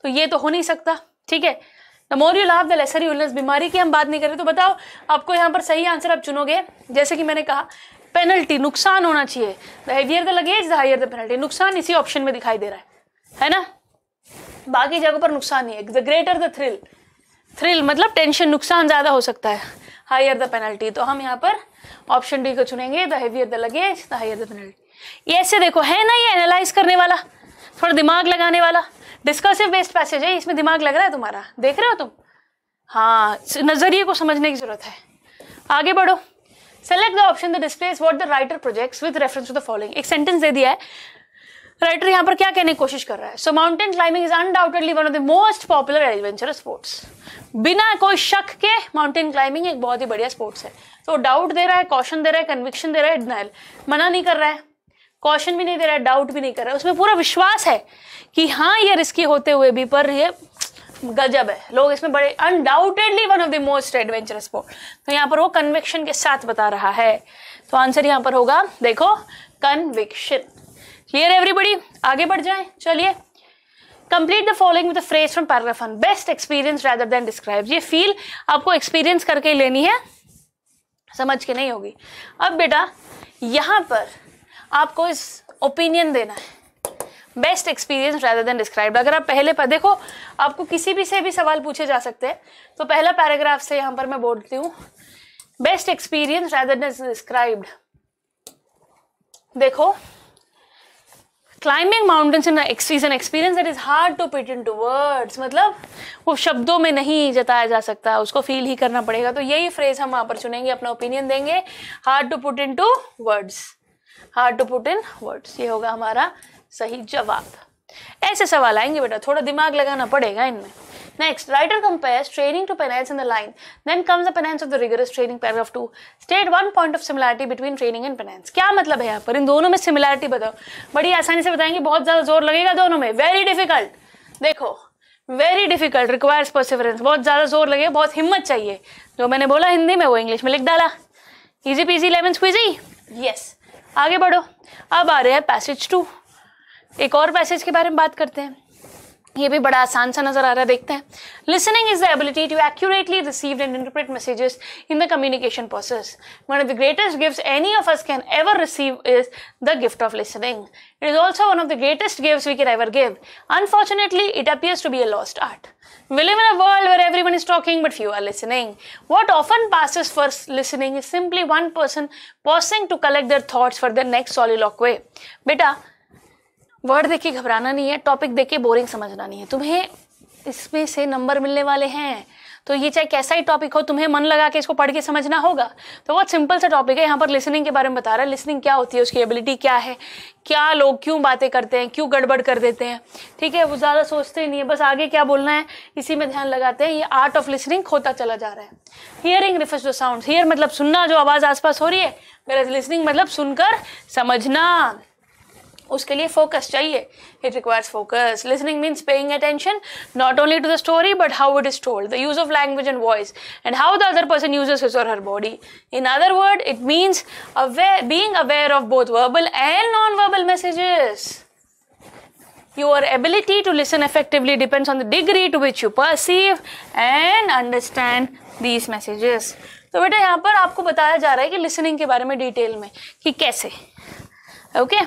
तो ये तो हो नहीं सकता ठीक है the more you the lesser your illness बीमारी की हम बात नहीं करें तो बताओ आपको यहाँ पर सही आंसर आप चुनोगे जैसे कि मैंने कहा पेनल्टी नुकसान होना चाहिए the heavier the luggage the higher the penalty नुकसान इसी ऑप्शन में दिखाई दे रहा है है ना बाकी जगह पर नुकसान नहीं है the greater the thrill thrill मतलब टेंशन नुकसान ज़्यादा हो सकता है हायर द पेनल्टी तो हम यहाँ पर ऑप्शन डी को चुनेंगे the heavier the luggage the higher the penalty ऐसे देखो है ना ये एनालाइज करने वाला थोड़ा दिमाग लगाने वाला डिस्कसिव बेस्ड पैसेज है इसमें दिमाग लग रहा है तुम्हारा देख रहे हो तुम हाँ नज़रिए को समझने की ज़रूरत है आगे बढ़ो select the option the displace what the writer projects with reference to the following एक सेंटेंस दे दिया है राइटर यहाँ पर क्या कहने की कोशिश कर रहा है so mountain climbing is undoubtedly one of the most popular adventure sports बिना कोई शक के माउंटेन क्लाइंबिंग एक बहुत ही बढ़िया स्पोर्ट्स है तो डाउट दे रहा है कॉशन दे रहा है कन्विक्शन दे रहा है डिनाइल मना नहीं कर रहा है कॉशन भी नहीं दे रहा है डाउट भी नहीं कर रहा है उसमें पूरा विश्वास है कि हाँ ये रिस्की होते हुए भी पर ये गजब है लोग इसमें बड़े undoubtedly one of the most adventure sport तो यहाँ पर वो कन्विक्शन के साथ बता रहा है तो आंसर यहाँ पर होगा देखो कन्विक्शन क्लियर एवरीबडी आगे बढ़ जाए चलिए complete the following with phrase from paragraph one best experience rather than describe ये फील आपको एक्सपीरियंस करके लेनी है समझ के नहीं होगी अब बेटा यहां पर आपको इस ओपिनियन देना है best experience rather than describe अगर आप पहले पर देखो आपको किसी भी से भी सवाल पूछे जा सकते हैं तो पहला पैराग्राफ से यहां पर मैं बोलती हूँ best experience rather than described देखो climbing mountains in is an experience that is hard to put into words मतलब वो शब्दों में नहीं जताया जा सकता उसको फील ही करना पड़ेगा तो यही फ्रेज हम वहाँ पर चुनेंगे अपना ओपिनियन देंगे hard to put into words hard to put in words ये होगा हमारा सही जवाब ऐसे सवाल आएंगे बेटा थोड़ा दिमाग लगाना पड़ेगा इनमें Next, writer compares training to penance in the line. Then comes the penance of the rigorous training, paragraph 2. State one point of similarity between training and penance. क्या मतलब है यहाँ पर इन दोनों में सिमिलैरिटी बताओ बड़ी आसानी से बताएंगे बहुत ज़्यादा जोर लगेगा दोनों में वेरी डिफिकल्ट देखो वेरी डिफिकल्ट रिक्वायर्स परसिवरेंस बहुत ज़्यादा जोर लगे बहुत हिम्मत चाहिए जो मैंने बोला हिंदी में वो इंग्लिश में लिख डाला easy peasy lemon squeezy yes आगे बढ़ो अब आ रहे हैं पैसेज टू एक और पैसेज के बारे में बात करते हैं ये भी बड़ा आसान सा नजर आ रहा है देखते हैं listening is the ability to accurately receive and interpret messages in the communication process one of the greatest gift any of us can ever receive is the gift of listening it is also one of the greatest gift we can ever give unfortunately it appears to be a lost art in a world where everyone is talking but but are listening what often often for listening is simply one person pausing to collect their their for the next next way बेटा word देख के घबराना नहीं है topic देख के boring समझना नहीं है तुम्हें इसमें से नंबर मिलने वाले हैं तो ये चाहे कैसा ही टॉपिक हो तुम्हें मन लगा के इसको पढ़ के समझना होगा तो बहुत सिंपल सा टॉपिक है यहाँ पर लिसनिंग के बारे में बता रहा है लिसनिंग क्या होती है उसकी एबिलिटी क्या है क्या लोग क्यों बातें करते हैं क्यों गड़बड़ कर देते हैं ठीक है वो ज़्यादा सोचते ही नहीं है बस आगे क्या बोलना है इसी में ध्यान लगाते हैं ये आर्ट ऑफ लिसनिंग खोता चला जा रहा है hearing refers to sound hear मतलब सुनना जो आवाज़ आसपास हो रही है मेरा लिसनिंग मतलब सुनकर समझना उसके लिए फोकस चाहिए it requires focus listening means paying attention not only to the story but how it is told the use of language and voice and how the other person use his और her body in other word it means aware being aware of both verbal and non verbal messages Your ability to listen effectively depends on the degree to which you perceive and understand these messages. तो बेटा यहाँ पर आपको बताया जा रहा है कि लिसनिंग के बारे में डिटेल में कि कैसे ओके okay?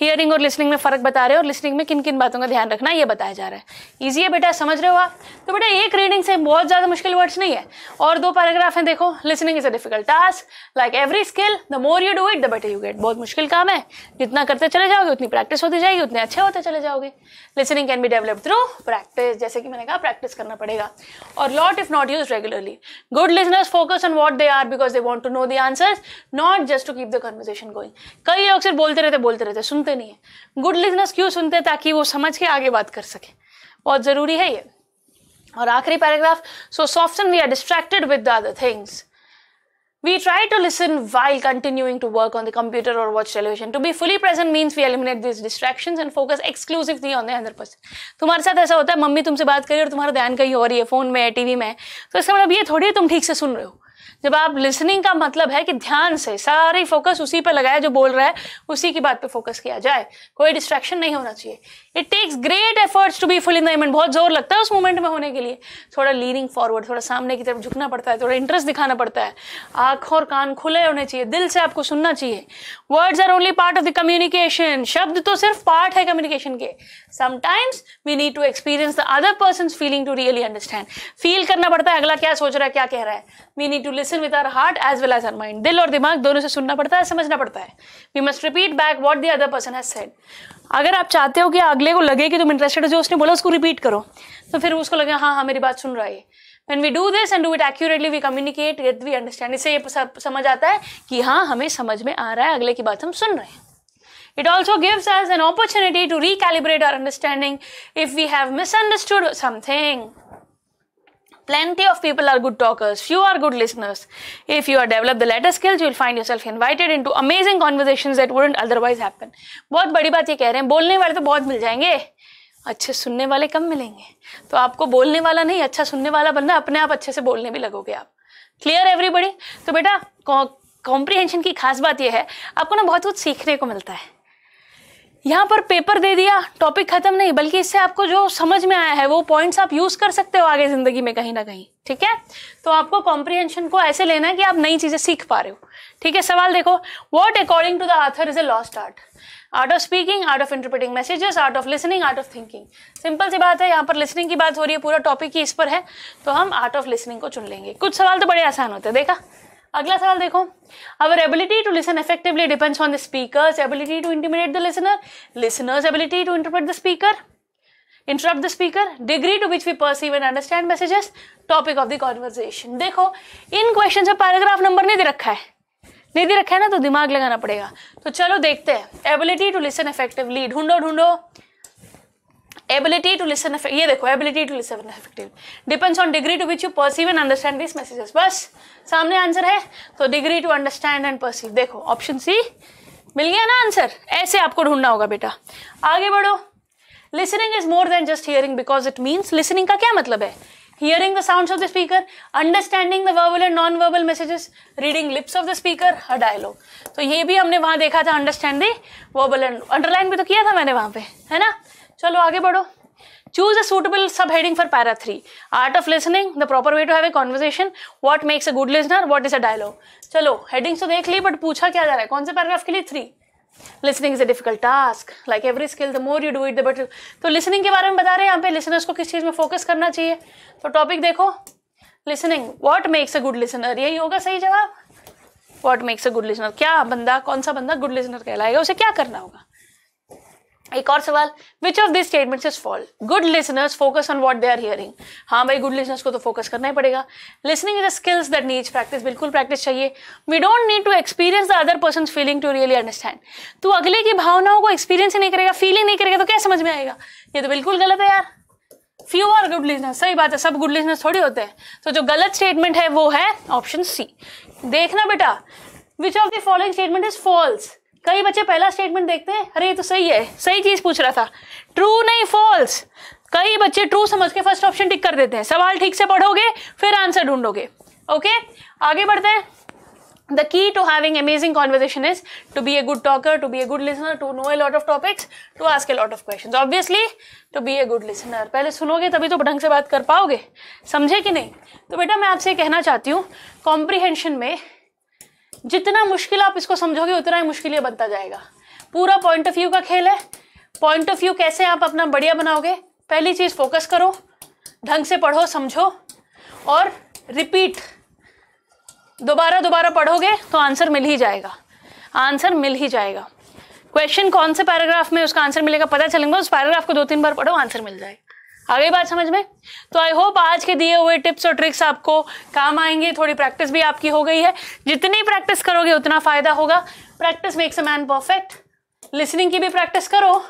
हियरिंग और लिसनिंग में फ़र्क बता रहे हो और लिसनिंग में किन किन बातों का ध्यान रखना ये बताया जा रहा है ईजी है बेटा समझ रहे हो आप तो बेटा एक रीडिंग से बहुत ज़्यादा मुश्किल वर्ड्स नहीं है और दो पैराग्राफ हैं देखो listening is a difficult task like every skill the more you do it the better you get बहुत मुश्किल काम है जितना करते चले जाओगे उतनी प्रैक्टिस होती जाएगी उतने अच्छे होते चले जाओगे listening can be develop through practice जैसे कि मैंने कहा प्रैक्टिस करना पड़ेगा और lot if not use regularly good listeners focus on what they are because they want to know the answer not just to keep the conversation going कई लोग सिर्फ बोलते रहते बोलते रहते सुनते सुनते नहीं है गुड लिजनर्स क्यों सुनते हैं ताकि वो समझ के आगे बात कर सके बहुत ज़रूरी है ये और आखिरी paragraph so often we are distracted with the other things We try to listen while continuing to work on the computer or watch television. To be fully present means we eliminate these distractions and focus exclusively on the hundred percent तुम्हारे साथ ऐसा होता है mummy तुमसे बात करी और तुम्हारा ध्यान कहीं हो रही है फोन में है टीवी में है तो इसका मतलब ये थोड़ी है तुम ठीक से सुन रहे हो जब आप लिसनिंग का मतलब है कि ध्यान से सारी फोकस उसी पर लगाए जो बोल रहा है उसी की बात पे फोकस किया जाए कोई डिस्ट्रैक्शन नहीं होना चाहिए it takes great efforts to be full in the बहुत जोर लगता है उस मोमेंट में होने के लिए थोड़ा लीनिंग फॉरवर्ड थोड़ा सामने की तरफ झुकना पड़ता है थोड़ा इंटरेस्ट दिखाना पड़ता है आंखों और कान खुले होने चाहिए दिल से आपको सुनना चाहिए words are only part of the communication शब्द तो सिर्फ पार्ट है कम्युनिकेशन के sometimes we need to experience the other person feeling to really understand feel करना पड़ता है अगला क्या सोच रहा है क्या कह रहा है we need to listen with our heart as well as our mind दिल और दिमाग दोनों से सुनना पड़ता है समझना पड़ता है we must repeat back what the other person has said अगर आप चाहते हो कि अगले को लगे कि तुम इंटरेस्टेड हो जो उसने बोला उसको रिपीट करो तो फिर उसको लगे हाँ हाँ मेरी बात सुन रहा है when we do this and do it accurately we communicate with we understand इससे ये समझ आता है कि हाँ हमें समझ में आ रहा है अगले की बात हम सुन रहे हैं It also gives us an opportunity to recalibrate our understanding if we have misunderstood something. Plenty of people are good talkers, few are good listeners. If you are develop the latter skills, you will find yourself invited into amazing conversations that wouldn't otherwise happen. बहुत बड़ी बात ये कह रहे हैं बोलने वाले तो बहुत मिल जाएंगे अच्छे सुनने वाले कम मिलेंगे तो आपको बोलने वाला नहीं अच्छा सुनने वाला बनना अपने आप अच्छे से बोलने भी लगोगे आप क्लियर एवरीबडी तो बेटा कॉम्प्रिहेंशन की खास बात यह है आपको ना बहुत कुछ सीखने को मिलता है यहाँ पर पेपर दे दिया टॉपिक खत्म नहीं बल्कि इससे आपको जो समझ में आया है वो पॉइंट्स आप यूज कर सकते हो आगे जिंदगी में कहीं ना कहीं ठीक है तो आपको कॉम्प्रिहेंशन को ऐसे लेना है कि आप नई चीजें सीख पा रहे हो ठीक है सवाल देखो what according to the author is a lost art art of speaking art of interpreting messages art of listening art of thinking simple सी बात है यहाँ पर लिसनिंग की बात हो रही है पूरा टॉपिक ही इस पर है तो हम आर्ट ऑफ लिसनिंग को चुन लेंगे कुछ सवाल तो बड़े आसान होते हैं देखा अगला सवाल देखो our ability to listen effectively depends on the speaker ability to intimidate the listener listeners ability to interpret the speaker interrupt the speaker degree to which we perceive and understand messages topic of the conversation देखो इन question से paragraph number नहीं दे रखा है नहीं दे रखा है ना तो दिमाग लगाना पड़ेगा तो चलो देखते हैं एबिलिटी टू लिसन इफेक्टिवली ढूंढो ढूंढो एबिलिटी टू लिसन ये देखो ability to listen effective depends on degree to which you perceive and understand this messages बस सामने आंसर है तो degree to understand and perceive देखो ऑप्शन सी मिल गया ना आंसर ऐसे आपको ढूंढना होगा बेटा आगे बढ़ो listening is more than just hearing because it means listening का क्या मतलब है hearing the sound of the speaker understanding the verbal and non verbal messages reading lips of the speaker a dialogue तो ये भी हमने वहां देखा था understand the verbal and underline भी तो किया था मैंने वहां पे है ना चलो आगे बढ़ो choose a suitable subheading for para three art of listening the proper way to have a conversation what makes a good listener what is a dialogue चलो हेडिंग्स तो देख ली बट पूछा क्या जा रहा है कौन से पैराग्राफ के लिए three listening is a difficult task like every skill the more you do it the better तो लिसनिंग के बारे में बता रहे हैं यहाँ पे लिसनर्स को किस चीज में फोकस करना चाहिए तो टॉपिक देखो listening what makes a good listener यही होगा सही जवाब what makes a good listener क्या बंदा कौन सा बंदा गुड लिसनर कहलाएगा उसे क्या करना होगा एक और सवाल which of this statement is fault good listeners focus on what they are hearing हाँ भाई गुड लिसनर्स को तो फोकस करना ही पड़ेगा listening is a skills that needs practice बिल्कुल प्रैक्टिस चाहिए we don't need to experience the other person feeling to really understand तू अगले की भावनाओं को एक्सपीरियंस ही नहीं करेगा फीलिंग नहीं करेगा तो क्या समझ में आएगा ये तो बिल्कुल गलत है यार फ्यू आर गुड लिसनर्स सही बात है सब गुड लिसनर्स थोड़ी होते हैं तो जो गलत स्टेटमेंट है वो है ऑप्शन सी देखना बेटा which of the following statement is false कई बच्चे पहला स्टेटमेंट देखते हैं अरे ये तो सही है सही चीज पूछ रहा था ट्रू नहीं फॉल्स कई बच्चे ट्रू समझ के फर्स्ट ऑप्शन टिक कर देते हैं सवाल ठीक से पढ़ोगे फिर आंसर ढूंढोगे ओके आगे बढ़ते हैं the key to having amazing conversation is to be a good talker to be a good listener to know a lot of topics to ask a lot of question obviously to be a good listener पहले सुनोगे तभी तो ढंग से बात कर पाओगे समझे कि नहीं तो बेटा मैं आपसे कहना चाहती हूँ कॉम्प्रिहेंशन में जितना मुश्किल आप इसको समझोगे उतना ही मुश्किल ये बनता जाएगा पूरा पॉइंट ऑफ व्यू का खेल है पॉइंट ऑफ व्यू कैसे आप अपना बढ़िया बनाओगे पहली चीज़ फोकस करो ढंग से पढ़ो समझो और रिपीट दोबारा दोबारा पढ़ोगे तो आंसर मिल ही जाएगा आंसर मिल ही जाएगा क्वेश्चन कौन से पैराग्राफ में उसका आंसर मिलेगा पता चलेगा उस पैराग्राफ को दो तीन बार पढ़ो आंसर मिल जाएगा आ गई बात समझ में तो आई होप आज के दिए हुए टिप्स और ट्रिक्स आपको काम आएंगे थोड़ी प्रैक्टिस भी आपकी हो गई है जितनी प्रैक्टिस करोगे उतना फ़ायदा होगा practice makes a man perfect listening की भी प्रैक्टिस करो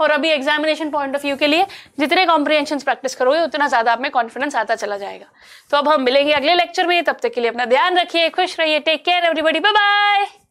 और अभी एग्जामिनेशन पॉइंट ऑफ व्यू के लिए जितने कॉम्प्रिहेंशन प्रैक्टिस करोगे उतना ज़्यादा आप में कॉन्फिडेंस आता चला जाएगा तो अब हम मिलेंगे अगले लेक्चर में तब तक के लिए अपना ध्यान रखिए खुश रहिए take care everybody bye bye